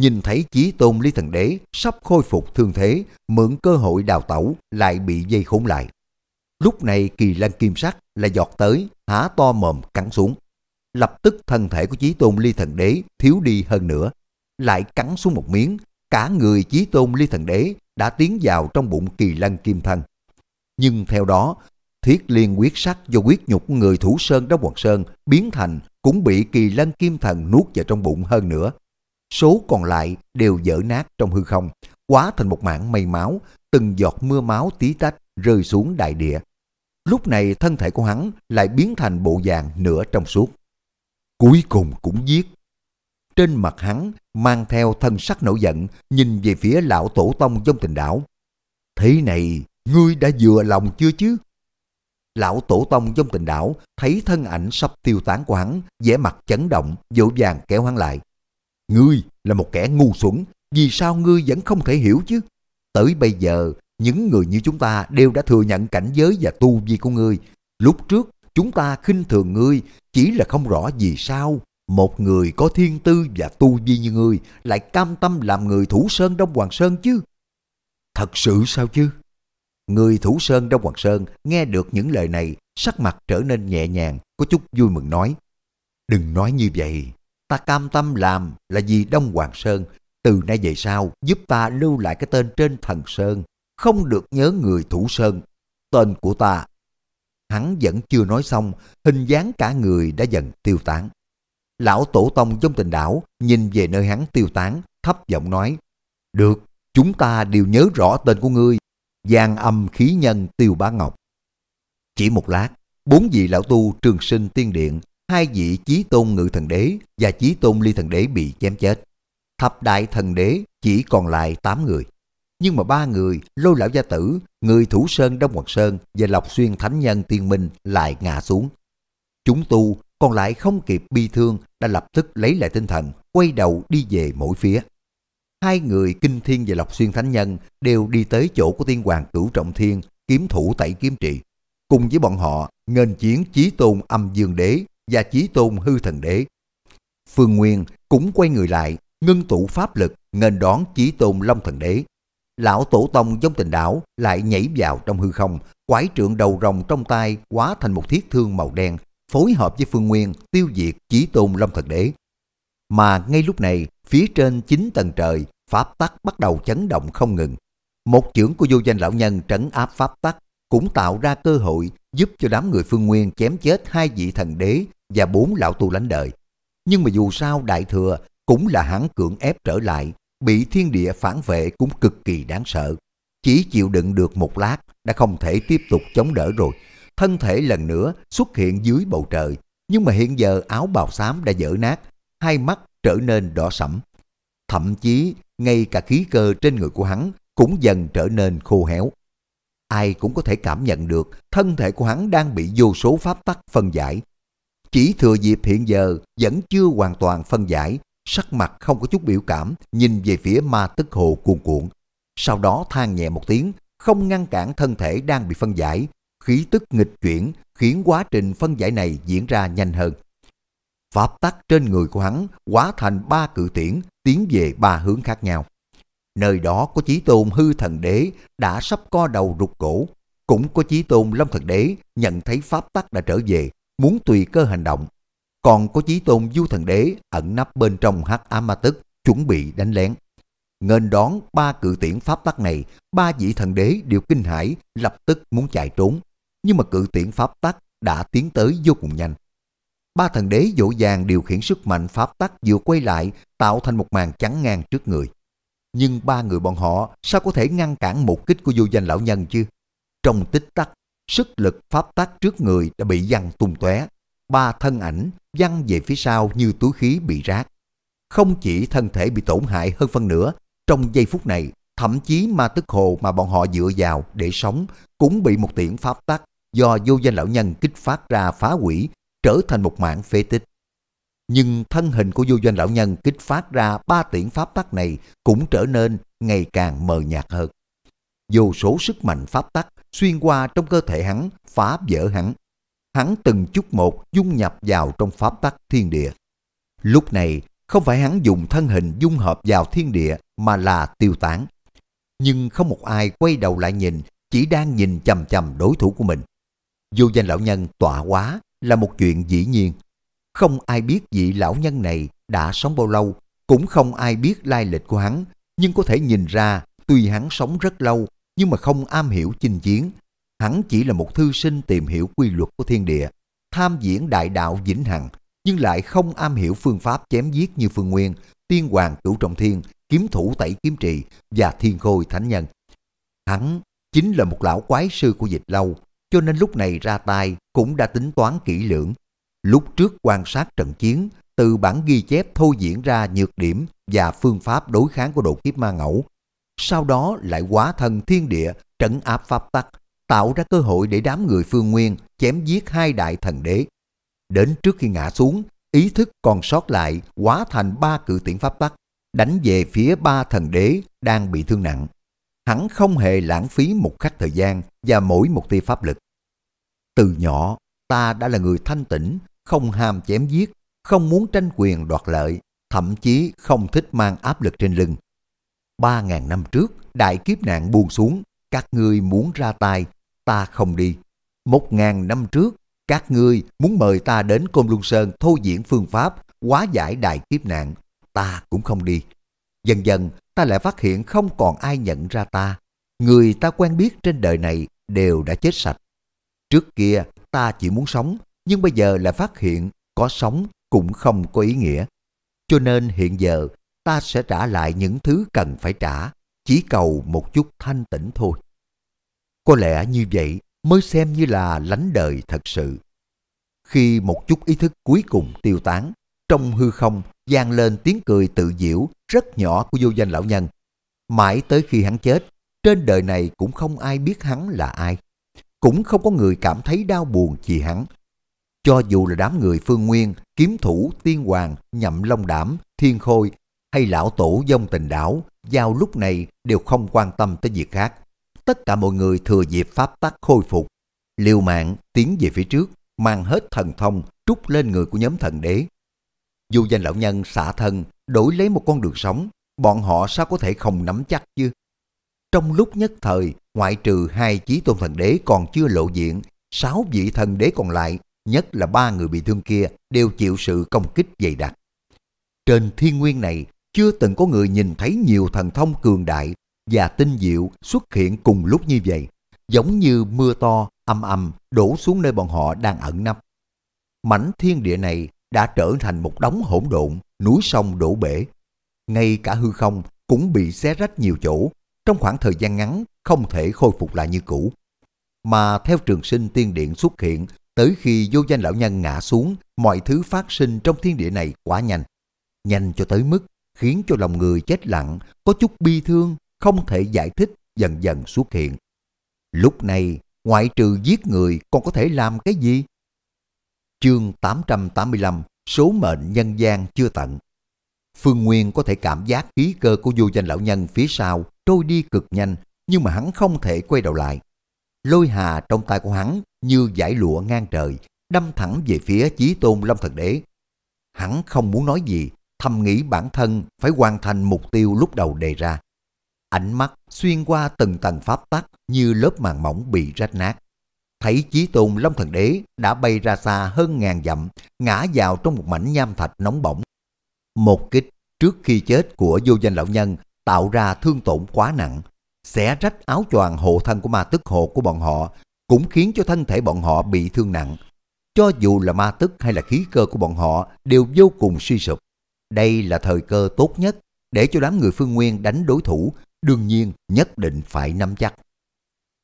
Nhìn thấy chí tôn ly thần đế sắp khôi phục thương thế, mượn cơ hội đào tẩu lại bị dây khốn lại. Lúc này kỳ lân kim sắc là giọt tới, há to mồm cắn xuống. Lập tức thân thể của Chí Tôn Ly Thần Đế thiếu đi hơn nữa. Lại cắn xuống một miếng, cả người Chí Tôn Ly Thần Đế đã tiến vào trong bụng kỳ lân kim thân. Nhưng theo đó, thiết liên quyết sắc do quyết nhục người thủ sơn đốc hoạt sơn biến thành cũng bị kỳ lân kim thần nuốt vào trong bụng hơn nữa. Số còn lại đều dở nát trong hư không, quá thành một mảng mây máu, từng giọt mưa máu tí tách rơi xuống đại địa lúc này thân thể của hắn lại biến thành bộ dạng nửa trong suốt. Cuối cùng cũng giết. Trên mặt hắn mang theo thân sắc nổi giận nhìn về phía lão tổ tông trong tình đảo. Thế này, ngươi đã vừa lòng chưa chứ? Lão tổ tông trong tình đảo thấy thân ảnh sắp tiêu tán của hắn, vẻ mặt chấn động, dỗ dàng kéo hắn lại. Ngươi là một kẻ ngu xuẩn, vì sao ngươi vẫn không thể hiểu chứ? Tới bây giờ, những người như chúng ta đều đã thừa nhận cảnh giới và tu vi của ngươi. Lúc trước, chúng ta khinh thường ngươi, chỉ là không rõ vì sao một người có thiên tư và tu vi như ngươi lại cam tâm làm người thủ sơn Đông Hoàng Sơn chứ? Thật sự sao chứ? Người thủ sơn Đông Hoàng Sơn nghe được những lời này, sắc mặt trở nên nhẹ nhàng, có chút vui mừng nói. Đừng nói như vậy, ta cam tâm làm là vì Đông Hoàng Sơn, từ nay về sau giúp ta lưu lại cái tên trên thần Sơn, không được nhớ người thủ sơn, tên của ta. Hắn vẫn chưa nói xong, hình dáng cả người đã dần tiêu tán. Lão tổ tông trong tình đảo nhìn về nơi hắn tiêu tán, thấp giọng nói, Được, chúng ta đều nhớ rõ tên của ngươi, giang âm khí nhân tiêu bá ngọc. Chỉ một lát, bốn vị lão tu trường sinh tiên điện, hai vị chí tôn ngự thần đế và chí tôn ly thần đế bị chém chết. Thập đại thần đế chỉ còn lại tám người nhưng mà ba người, Lôi Lão Gia Tử, người Thủ Sơn Đông hoàng Sơn và Lộc Xuyên Thánh Nhân Tiên Minh lại ngã xuống. Chúng tu còn lại không kịp bi thương đã lập tức lấy lại tinh thần, quay đầu đi về mỗi phía. Hai người Kinh Thiên và Lộc Xuyên Thánh Nhân đều đi tới chỗ của Tiên Hoàng Cửu Trọng Thiên, kiếm thủ tẩy kiếm trị. Cùng với bọn họ, nghênh chiến Chí Tôn Âm Dương Đế và Chí Tôn Hư Thần Đế. Phương Nguyên cũng quay người lại, ngưng tụ pháp lực, nghênh đón Chí Tôn Long Thần Đế Lão tổ tông giống tình đảo lại nhảy vào trong hư không, quái trượng đầu rồng trong tay quá thành một thiết thương màu đen, phối hợp với phương nguyên tiêu diệt chỉ tôn long thần đế. Mà ngay lúc này, phía trên chín tầng trời, pháp tắc bắt đầu chấn động không ngừng. Một chưởng của vô danh lão nhân trấn áp pháp tắc cũng tạo ra cơ hội giúp cho đám người phương nguyên chém chết hai vị thần đế và bốn lão tu lánh đời. Nhưng mà dù sao đại thừa cũng là hắn cưỡng ép trở lại bị thiên địa phản vệ cũng cực kỳ đáng sợ. Chỉ chịu đựng được một lát đã không thể tiếp tục chống đỡ rồi. Thân thể lần nữa xuất hiện dưới bầu trời, nhưng mà hiện giờ áo bào xám đã dở nát, hai mắt trở nên đỏ sẫm. Thậm chí ngay cả khí cơ trên người của hắn cũng dần trở nên khô héo. Ai cũng có thể cảm nhận được thân thể của hắn đang bị vô số pháp tắc phân giải. Chỉ thừa dịp hiện giờ vẫn chưa hoàn toàn phân giải sắc mặt không có chút biểu cảm, nhìn về phía ma tức hồ cuồn cuộn. Sau đó than nhẹ một tiếng, không ngăn cản thân thể đang bị phân giải, khí tức nghịch chuyển khiến quá trình phân giải này diễn ra nhanh hơn. Pháp tắc trên người của hắn hóa thành ba cự tiễn tiến về ba hướng khác nhau. Nơi đó có chí tôn hư thần đế đã sắp co đầu rụt cổ, cũng có chí tôn lâm thần đế nhận thấy pháp tắc đã trở về, muốn tùy cơ hành động còn có chí tôn du thần đế ẩn nấp bên trong hắc ám ma tức chuẩn bị đánh lén. nên đón ba cự tiễn pháp tắc này, ba vị thần đế đều kinh hãi, lập tức muốn chạy trốn. Nhưng mà cự tiễn pháp tắc đã tiến tới vô cùng nhanh. Ba thần đế dỗ dàng điều khiển sức mạnh pháp tắc vừa quay lại, tạo thành một màn chắn ngang trước người. Nhưng ba người bọn họ sao có thể ngăn cản một kích của vô danh lão nhân chứ? Trong tích tắc, sức lực pháp tắc trước người đã bị văng tung tóe ba thân ảnh văng về phía sau như túi khí bị rác. Không chỉ thân thể bị tổn hại hơn phân nữa, trong giây phút này, thậm chí ma tức hồ mà bọn họ dựa vào để sống cũng bị một tiễn pháp tắc do vô danh lão nhân kích phát ra phá hủy, trở thành một mảng phế tích. Nhưng thân hình của vô danh lão nhân kích phát ra ba tiễn pháp tắc này cũng trở nên ngày càng mờ nhạt hơn. Vô số sức mạnh pháp tắc xuyên qua trong cơ thể hắn, phá vỡ hắn, hắn từng chút một dung nhập vào trong pháp tắc thiên địa. Lúc này, không phải hắn dùng thân hình dung hợp vào thiên địa mà là tiêu tán. Nhưng không một ai quay đầu lại nhìn, chỉ đang nhìn chầm chầm đối thủ của mình. Vô danh lão nhân tọa quá là một chuyện dĩ nhiên. Không ai biết vị lão nhân này đã sống bao lâu, cũng không ai biết lai lịch của hắn, nhưng có thể nhìn ra tuy hắn sống rất lâu nhưng mà không am hiểu chinh chiến, hắn chỉ là một thư sinh tìm hiểu quy luật của thiên địa, tham diễn đại đạo vĩnh hằng, nhưng lại không am hiểu phương pháp chém giết như Phương Nguyên, Tiên Hoàng Cửu Trọng Thiên, Kiếm Thủ Tẩy Kiếm Trì và Thiên Khôi Thánh Nhân. Hắn chính là một lão quái sư của dịch lâu, cho nên lúc này ra tay cũng đã tính toán kỹ lưỡng. Lúc trước quan sát trận chiến, từ bản ghi chép thôi diễn ra nhược điểm và phương pháp đối kháng của độ kiếp ma ngẫu. Sau đó lại quá thân thiên địa, trận áp pháp tắc, tạo ra cơ hội để đám người phương Nguyên chém giết hai đại thần đế. Đến trước khi ngã xuống, ý thức còn sót lại hóa thành ba cự tiễn pháp tắc, đánh về phía ba thần đế đang bị thương nặng. Hắn không hề lãng phí một khắc thời gian và mỗi một tia pháp lực. Từ nhỏ, ta đã là người thanh tĩnh, không ham chém giết, không muốn tranh quyền đoạt lợi, thậm chí không thích mang áp lực trên lưng. Ba ngàn năm trước, đại kiếp nạn buông xuống, các ngươi muốn ra tay ta không đi. Một ngàn năm trước, các ngươi muốn mời ta đến Côn Luân Sơn thô diễn phương pháp hóa giải đại kiếp nạn, ta cũng không đi. Dần dần, ta lại phát hiện không còn ai nhận ra ta. Người ta quen biết trên đời này đều đã chết sạch. Trước kia, ta chỉ muốn sống, nhưng bây giờ lại phát hiện có sống cũng không có ý nghĩa. Cho nên hiện giờ, ta sẽ trả lại những thứ cần phải trả, chỉ cầu một chút thanh tĩnh thôi. Có lẽ như vậy mới xem như là lánh đời thật sự. Khi một chút ý thức cuối cùng tiêu tán, trong hư không vang lên tiếng cười tự diễu rất nhỏ của vô danh lão nhân. Mãi tới khi hắn chết, trên đời này cũng không ai biết hắn là ai. Cũng không có người cảm thấy đau buồn vì hắn. Cho dù là đám người phương nguyên, kiếm thủ, tiên hoàng, nhậm long đảm, thiên khôi hay lão tổ dông tình đảo, giao lúc này đều không quan tâm tới việc khác tất cả mọi người thừa dịp pháp tắc khôi phục. Liều mạng tiến về phía trước, mang hết thần thông trút lên người của nhóm thần đế. Dù danh lão nhân xả thân, đổi lấy một con đường sống, bọn họ sao có thể không nắm chắc chứ? Trong lúc nhất thời, ngoại trừ hai chí tôn thần đế còn chưa lộ diện, sáu vị thần đế còn lại, nhất là ba người bị thương kia, đều chịu sự công kích dày đặc. Trên thiên nguyên này, chưa từng có người nhìn thấy nhiều thần thông cường đại và tinh diệu xuất hiện cùng lúc như vậy, giống như mưa to âm âm đổ xuống nơi bọn họ đang ẩn nấp. Mảnh thiên địa này đã trở thành một đống hỗn độn, núi sông đổ bể. Ngay cả hư không cũng bị xé rách nhiều chỗ, trong khoảng thời gian ngắn không thể khôi phục lại như cũ. Mà theo trường sinh tiên điện xuất hiện, tới khi vô danh lão nhân ngã xuống, mọi thứ phát sinh trong thiên địa này quá nhanh. Nhanh cho tới mức khiến cho lòng người chết lặng, có chút bi thương không thể giải thích dần dần xuất hiện. Lúc này, ngoại trừ giết người còn có thể làm cái gì? Chương 885, số mệnh nhân gian chưa tận. Phương Nguyên có thể cảm giác khí cơ của vô danh lão nhân phía sau trôi đi cực nhanh, nhưng mà hắn không thể quay đầu lại. Lôi hà trong tay của hắn như giải lụa ngang trời, đâm thẳng về phía chí tôn Long Thần Đế. Hắn không muốn nói gì, thầm nghĩ bản thân phải hoàn thành mục tiêu lúc đầu đề ra. Ánh mắt xuyên qua từng tầng pháp tắc như lớp màng mỏng bị rách nát. Thấy chí tôn Long Thần Đế đã bay ra xa hơn ngàn dặm, ngã vào trong một mảnh nham thạch nóng bỏng. Một kích trước khi chết của vô danh lão nhân tạo ra thương tổn quá nặng, xẻ rách áo choàng hộ thân của ma tức hộ của bọn họ cũng khiến cho thân thể bọn họ bị thương nặng. Cho dù là ma tức hay là khí cơ của bọn họ đều vô cùng suy sụp. Đây là thời cơ tốt nhất để cho đám người phương nguyên đánh đối thủ đương nhiên nhất định phải nắm chắc.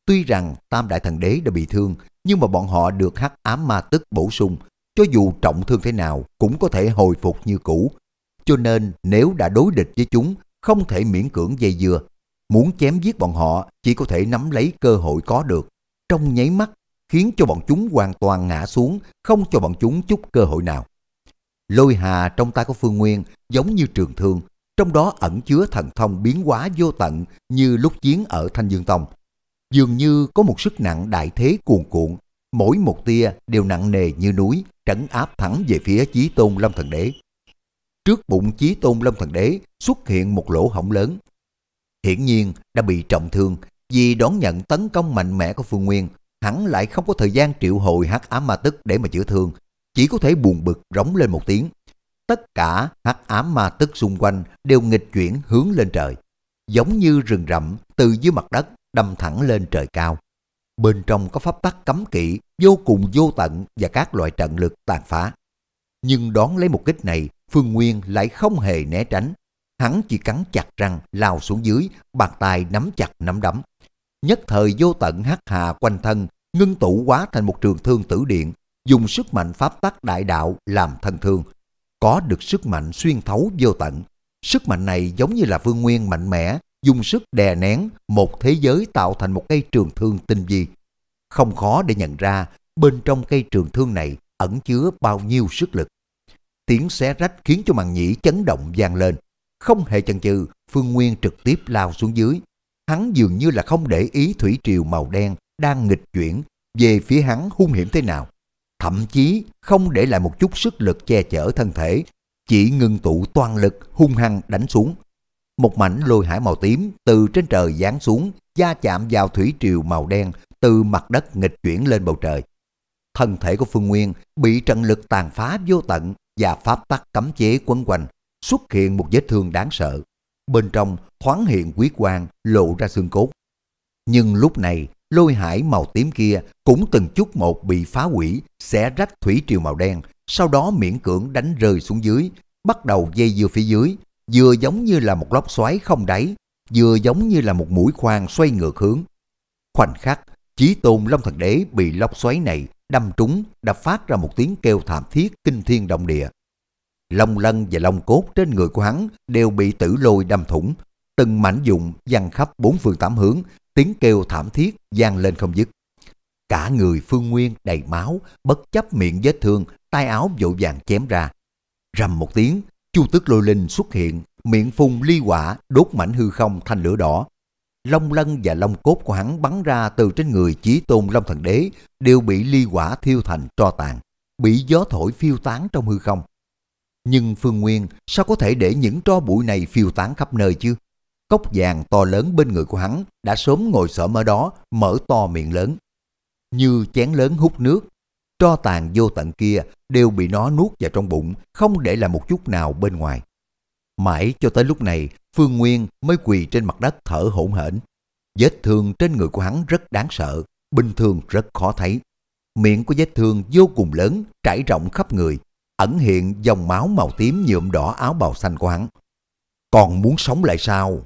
Tuy rằng Tam Đại Thần Đế đã bị thương, nhưng mà bọn họ được hắc ám ma tức bổ sung, cho dù trọng thương thế nào cũng có thể hồi phục như cũ. Cho nên nếu đã đối địch với chúng, không thể miễn cưỡng dây dưa. Muốn chém giết bọn họ chỉ có thể nắm lấy cơ hội có được. Trong nháy mắt, khiến cho bọn chúng hoàn toàn ngã xuống, không cho bọn chúng chút cơ hội nào. Lôi hà trong tay của Phương Nguyên giống như trường thương, trong đó ẩn chứa thần thông biến hóa vô tận như lúc chiến ở Thanh Dương Tông. Dường như có một sức nặng đại thế cuồn cuộn, mỗi một tia đều nặng nề như núi, trấn áp thẳng về phía Chí Tôn Long Thần Đế. Trước bụng Chí Tôn Long Thần Đế xuất hiện một lỗ hổng lớn. Hiển nhiên đã bị trọng thương vì đón nhận tấn công mạnh mẽ của Phương Nguyên, hắn lại không có thời gian triệu hồi hắc ám ma tức để mà chữa thương, chỉ có thể buồn bực rống lên một tiếng, tất cả hắc ám ma tức xung quanh đều nghịch chuyển hướng lên trời, giống như rừng rậm từ dưới mặt đất đâm thẳng lên trời cao. Bên trong có pháp tắc cấm kỵ vô cùng vô tận và các loại trận lực tàn phá. Nhưng đón lấy một kích này, Phương Nguyên lại không hề né tránh. Hắn chỉ cắn chặt răng, lao xuống dưới, bàn tay nắm chặt nắm đấm. Nhất thời vô tận hắc hà quanh thân, ngưng tụ quá thành một trường thương tử điện, dùng sức mạnh pháp tắc đại đạo làm thân thương, có được sức mạnh xuyên thấu vô tận. Sức mạnh này giống như là vương nguyên mạnh mẽ, dùng sức đè nén một thế giới tạo thành một cây trường thương tinh vi. Không khó để nhận ra bên trong cây trường thương này ẩn chứa bao nhiêu sức lực. Tiếng xé rách khiến cho màn nhĩ chấn động vang lên. Không hề chần chừ, Phương Nguyên trực tiếp lao xuống dưới. Hắn dường như là không để ý thủy triều màu đen đang nghịch chuyển về phía hắn hung hiểm thế nào thậm chí không để lại một chút sức lực che chở thân thể, chỉ ngưng tụ toàn lực hung hăng đánh xuống. Một mảnh lôi hải màu tím từ trên trời giáng xuống, da chạm vào thủy triều màu đen từ mặt đất nghịch chuyển lên bầu trời. Thân thể của Phương Nguyên bị trận lực tàn phá vô tận và pháp tắc cấm chế quấn quanh, xuất hiện một vết thương đáng sợ. Bên trong thoáng hiện quý quang lộ ra xương cốt. Nhưng lúc này lôi hải màu tím kia cũng từng chút một bị phá hủy, xé rách thủy triều màu đen, sau đó miễn cưỡng đánh rơi xuống dưới, bắt đầu dây dưa phía dưới, vừa giống như là một lốc xoáy không đáy, vừa giống như là một mũi khoan xoay ngược hướng. Khoảnh khắc, chí tôn Long Thần Đế bị lốc xoáy này đâm trúng, đập phát ra một tiếng kêu thảm thiết kinh thiên động địa. Long lân và long cốt trên người của hắn đều bị tử lôi đâm thủng, từng mảnh dụng dằn khắp bốn phương tám hướng, tiếng kêu thảm thiết vang lên không dứt. Cả người Phương Nguyên đầy máu, bất chấp miệng vết thương, tay áo vội vàng chém ra. Rầm một tiếng, Chu Tức Lôi Linh xuất hiện, miệng phun ly quả, đốt mảnh hư không thành lửa đỏ. Long lân và long cốt của hắn bắn ra từ trên người Chí Tôn Long Thần Đế đều bị ly quả thiêu thành tro tàn, bị gió thổi phiêu tán trong hư không. Nhưng Phương Nguyên sao có thể để những tro bụi này phiêu tán khắp nơi chứ? cốc vàng to lớn bên người của hắn đã sớm ngồi xổm ở đó, mở to miệng lớn. Như chén lớn hút nước, tro tàn vô tận kia đều bị nó nuốt vào trong bụng, không để lại một chút nào bên ngoài. Mãi cho tới lúc này, Phương Nguyên mới quỳ trên mặt đất thở hổn hển. Vết thương trên người của hắn rất đáng sợ, bình thường rất khó thấy. Miệng của vết thương vô cùng lớn, trải rộng khắp người, ẩn hiện dòng máu màu tím nhuộm đỏ áo bào xanh của hắn. Còn muốn sống lại sao?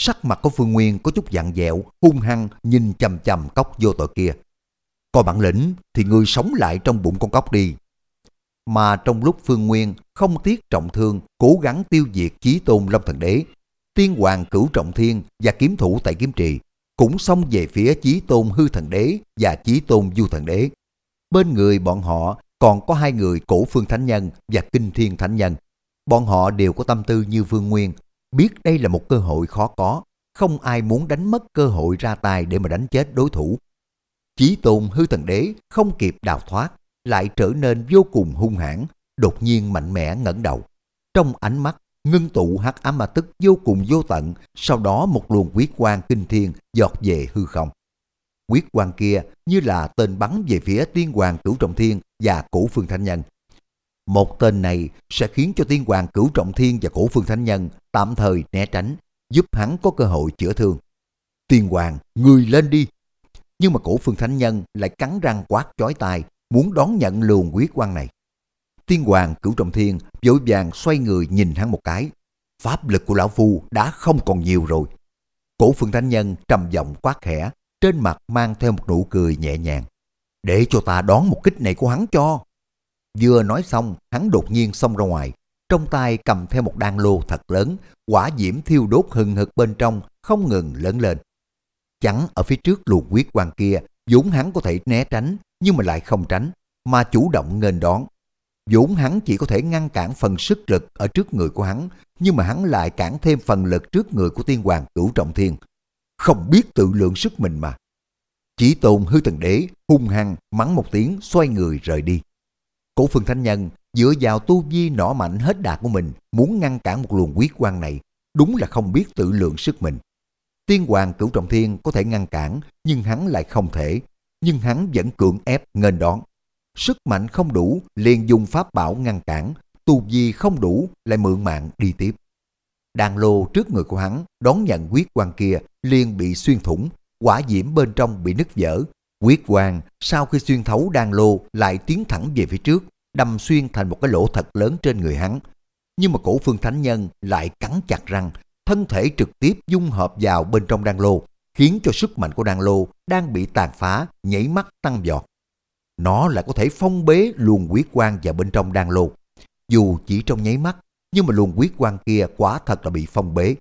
Sắc mặt của Phương Nguyên có chút dạng dẹo, hung hăng nhìn chầm chầm cốc vô tội kia. Coi bản lĩnh thì ngươi sống lại trong bụng con cốc đi. Mà trong lúc Phương Nguyên không tiếc trọng thương, cố gắng tiêu diệt chí tôn Long Thần Đế, Tiên Hoàng Cửu Trọng Thiên và kiếm thủ tại kiếm trì cũng xông về phía chí tôn Hư Thần Đế và chí tôn Du Thần Đế. Bên người bọn họ còn có hai người cổ phương thánh nhân và kinh thiên thánh nhân. Bọn họ đều có tâm tư như Phương Nguyên, biết đây là một cơ hội khó có, không ai muốn đánh mất cơ hội ra tay để mà đánh chết đối thủ. Chí tôn hư thần đế không kịp đào thoát, lại trở nên vô cùng hung hãn, đột nhiên mạnh mẽ ngẩng đầu. Trong ánh mắt, ngưng tụ hắc ám ma tức vô cùng vô tận, sau đó một luồng quyết quang kinh thiên giọt về hư không. Quyết quang kia như là tên bắn về phía tiên hoàng cửu trọng thiên và cổ phương thanh nhân. Một tên này sẽ khiến cho tiên hoàng cửu trọng thiên và cổ phương thanh nhân tạm thời né tránh, giúp hắn có cơ hội chữa thương. Tiên hoàng, người lên đi! Nhưng mà cổ phương thánh nhân lại cắn răng quát chói tai, muốn đón nhận luồng quyết quan này. Tiên hoàng cửu trọng thiên vội vàng xoay người nhìn hắn một cái. Pháp lực của lão phu đã không còn nhiều rồi. Cổ phương thánh nhân trầm giọng quát khẽ, trên mặt mang theo một nụ cười nhẹ nhàng. Để cho ta đón một kích này của hắn cho. Vừa nói xong, hắn đột nhiên xông ra ngoài, trong tay cầm theo một đan lô thật lớn, quả diễm thiêu đốt hừng hực bên trong không ngừng lớn lên. Chẳng ở phía trước luồng quyết quan kia, vốn hắn có thể né tránh nhưng mà lại không tránh, mà chủ động nghênh đón. dũng hắn chỉ có thể ngăn cản phần sức lực ở trước người của hắn, nhưng mà hắn lại cản thêm phần lực trước người của tiên hoàng cửu trọng thiên. Không biết tự lượng sức mình mà. Chỉ tồn hư thần đế hung hăng mắng một tiếng xoay người rời đi. Cổ phương thanh nhân dựa vào tu vi nỏ mạnh hết đạt của mình, muốn ngăn cản một luồng quyết quan này, đúng là không biết tự lượng sức mình. Tiên hoàng cửu trọng thiên có thể ngăn cản, nhưng hắn lại không thể, nhưng hắn vẫn cưỡng ép nghênh đón. Sức mạnh không đủ, liền dùng pháp bảo ngăn cản, tu vi không đủ, lại mượn mạng đi tiếp. Đàn lô trước người của hắn, đón nhận quyết quan kia, liền bị xuyên thủng, quả diễm bên trong bị nứt vỡ. Quyết quan, sau khi xuyên thấu đàn lô, lại tiến thẳng về phía trước, đâm xuyên thành một cái lỗ thật lớn trên người hắn. Nhưng mà cổ phương thánh nhân lại cắn chặt răng, thân thể trực tiếp dung hợp vào bên trong đan lô, khiến cho sức mạnh của đan lô đang bị tàn phá, nhảy mắt tăng giọt. Nó lại có thể phong bế luồng huyết quang vào bên trong đan lô. Dù chỉ trong nháy mắt, nhưng mà luồng huyết quang kia quá thật là bị phong bế.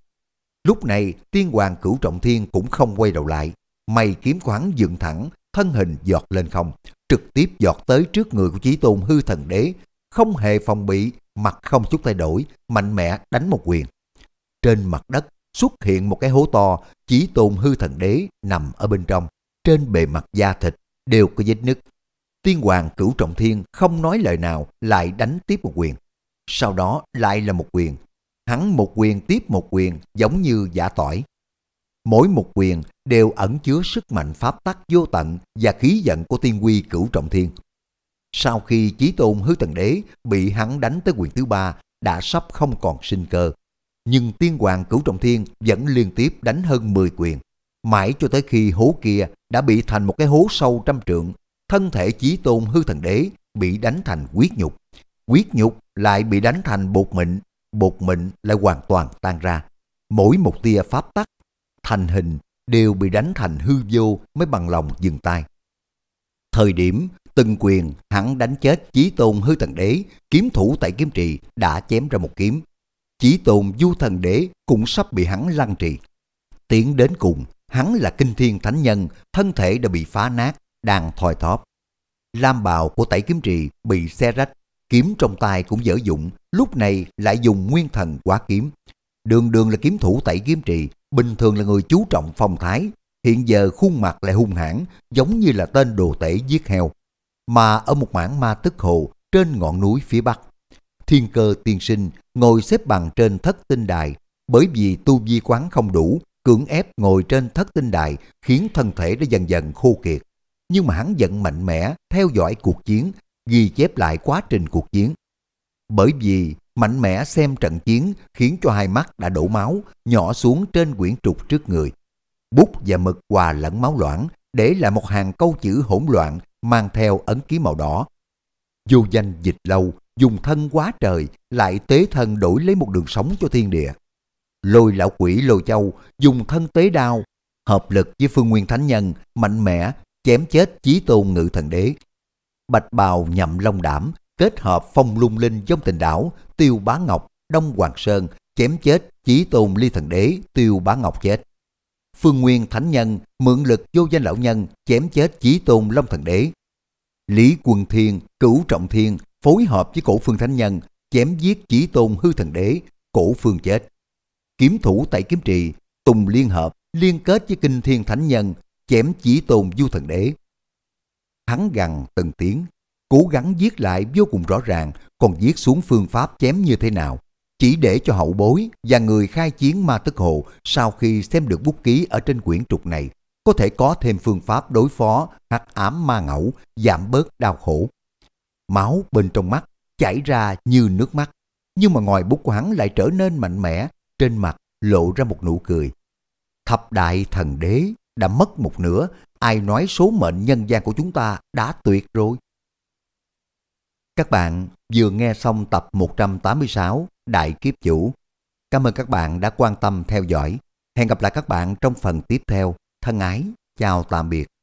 Lúc này, tiên hoàng cửu trọng thiên cũng không quay đầu lại. Mày kiếm của dựng thẳng, thân hình giọt lên không, trực tiếp dọt tới trước người của Chí Tôn hư thần đế, không hề phòng bị, mặt không chút thay đổi, mạnh mẽ đánh một quyền. Trên mặt đất xuất hiện một cái hố to, Chí Tôn hư thần đế nằm ở bên trong, trên bề mặt da thịt đều có vết nứt. Tiên hoàng cửu trọng thiên không nói lời nào lại đánh tiếp một quyền. Sau đó lại là một quyền. Hắn một quyền tiếp một quyền giống như giả tỏi. Mỗi một quyền đều ẩn chứa sức mạnh pháp tắc vô tận và khí giận của tiên quy cửu trọng thiên. Sau khi Chí Tôn Hứa thần Đế bị hắn đánh tới quyền thứ ba đã sắp không còn sinh cơ. Nhưng tiên hoàng cửu trọng thiên vẫn liên tiếp đánh hơn 10 quyền. Mãi cho tới khi hố kia đã bị thành một cái hố sâu trăm trượng, thân thể Chí Tôn Hư Thần Đế bị đánh thành quyết nhục. Quyết nhục lại bị đánh thành bột mịn, bột mịn lại hoàn toàn tan ra. Mỗi một tia pháp tắc thành hình đều bị đánh thành hư vô mới bằng lòng dừng tay. Thời điểm Từng quyền hắn đánh chết Chí Tôn Hư Thần Đế, kiếm thủ tại kiếm trì đã chém ra một kiếm. Chí Tôn Du Thần Đế cũng sắp bị hắn lăn trì. Tiến đến cùng, hắn là kinh thiên thánh nhân, thân thể đã bị phá nát, đang thoi thóp. Lam bào của tẩy kiếm trì bị xe rách, kiếm trong tay cũng dở dụng, lúc này lại dùng nguyên thần quá kiếm, Đường đường là kiếm thủ tẩy kiếm trì, bình thường là người chú trọng phong thái, hiện giờ khuôn mặt lại hung hãn giống như là tên đồ tể giết heo. Mà ở một mảng ma tức hồ trên ngọn núi phía bắc, thiên cơ tiên sinh ngồi xếp bằng trên thất tinh đài, bởi vì tu vi quán không đủ, cưỡng ép ngồi trên thất tinh đài khiến thân thể đã dần dần khô kiệt. Nhưng mà hắn giận mạnh mẽ theo dõi cuộc chiến, ghi chép lại quá trình cuộc chiến. Bởi vì mạnh mẽ xem trận chiến khiến cho hai mắt đã đổ máu, nhỏ xuống trên quyển trục trước người. Bút và mực hòa lẫn máu loãng, để lại một hàng câu chữ hỗn loạn mang theo ấn ký màu đỏ. dù danh dịch lâu, dùng thân quá trời, lại tế thân đổi lấy một đường sống cho thiên địa. Lôi lão quỷ lôi châu, dùng thân tế đao, hợp lực với phương nguyên thánh nhân, mạnh mẽ, chém chết chí tôn ngự thần đế. Bạch bào nhậm long đảm, kết hợp phong lung linh trong tình đảo Tiêu Bá Ngọc, Đông Hoàng Sơn chém chết chỉ tồn ly thần đế Tiêu Bá Ngọc chết. Phương Nguyên Thánh Nhân mượn lực vô danh lão nhân chém chết chỉ tồn Long Thần Đế. Lý Quần Thiên, Cửu Trọng Thiên phối hợp với cổ phương Thánh Nhân chém giết chỉ tôn hư thần đế, cổ phương chết. Kiếm thủ tại kiếm trì, Tùng liên hợp liên kết với kinh thiên thánh nhân chém chỉ tôn du thần đế. Hắn gằn từng tiếng, cố gắng viết lại vô cùng rõ ràng, còn viết xuống phương pháp chém như thế nào. Chỉ để cho hậu bối và người khai chiến ma tức hộ sau khi xem được bút ký ở trên quyển trục này, có thể có thêm phương pháp đối phó hắc ám ma ngẫu, giảm bớt đau khổ. Máu bên trong mắt chảy ra như nước mắt, nhưng mà ngoài bút của hắn lại trở nên mạnh mẽ, trên mặt lộ ra một nụ cười. Thập đại thần đế đã mất một nửa, ai nói số mệnh nhân gian của chúng ta đã tuyệt rồi. Các bạn vừa nghe xong tập 186 Đại Kiếp Chủ. Cảm ơn các bạn đã quan tâm theo dõi. Hẹn gặp lại các bạn trong phần tiếp theo. Thân ái, chào tạm biệt.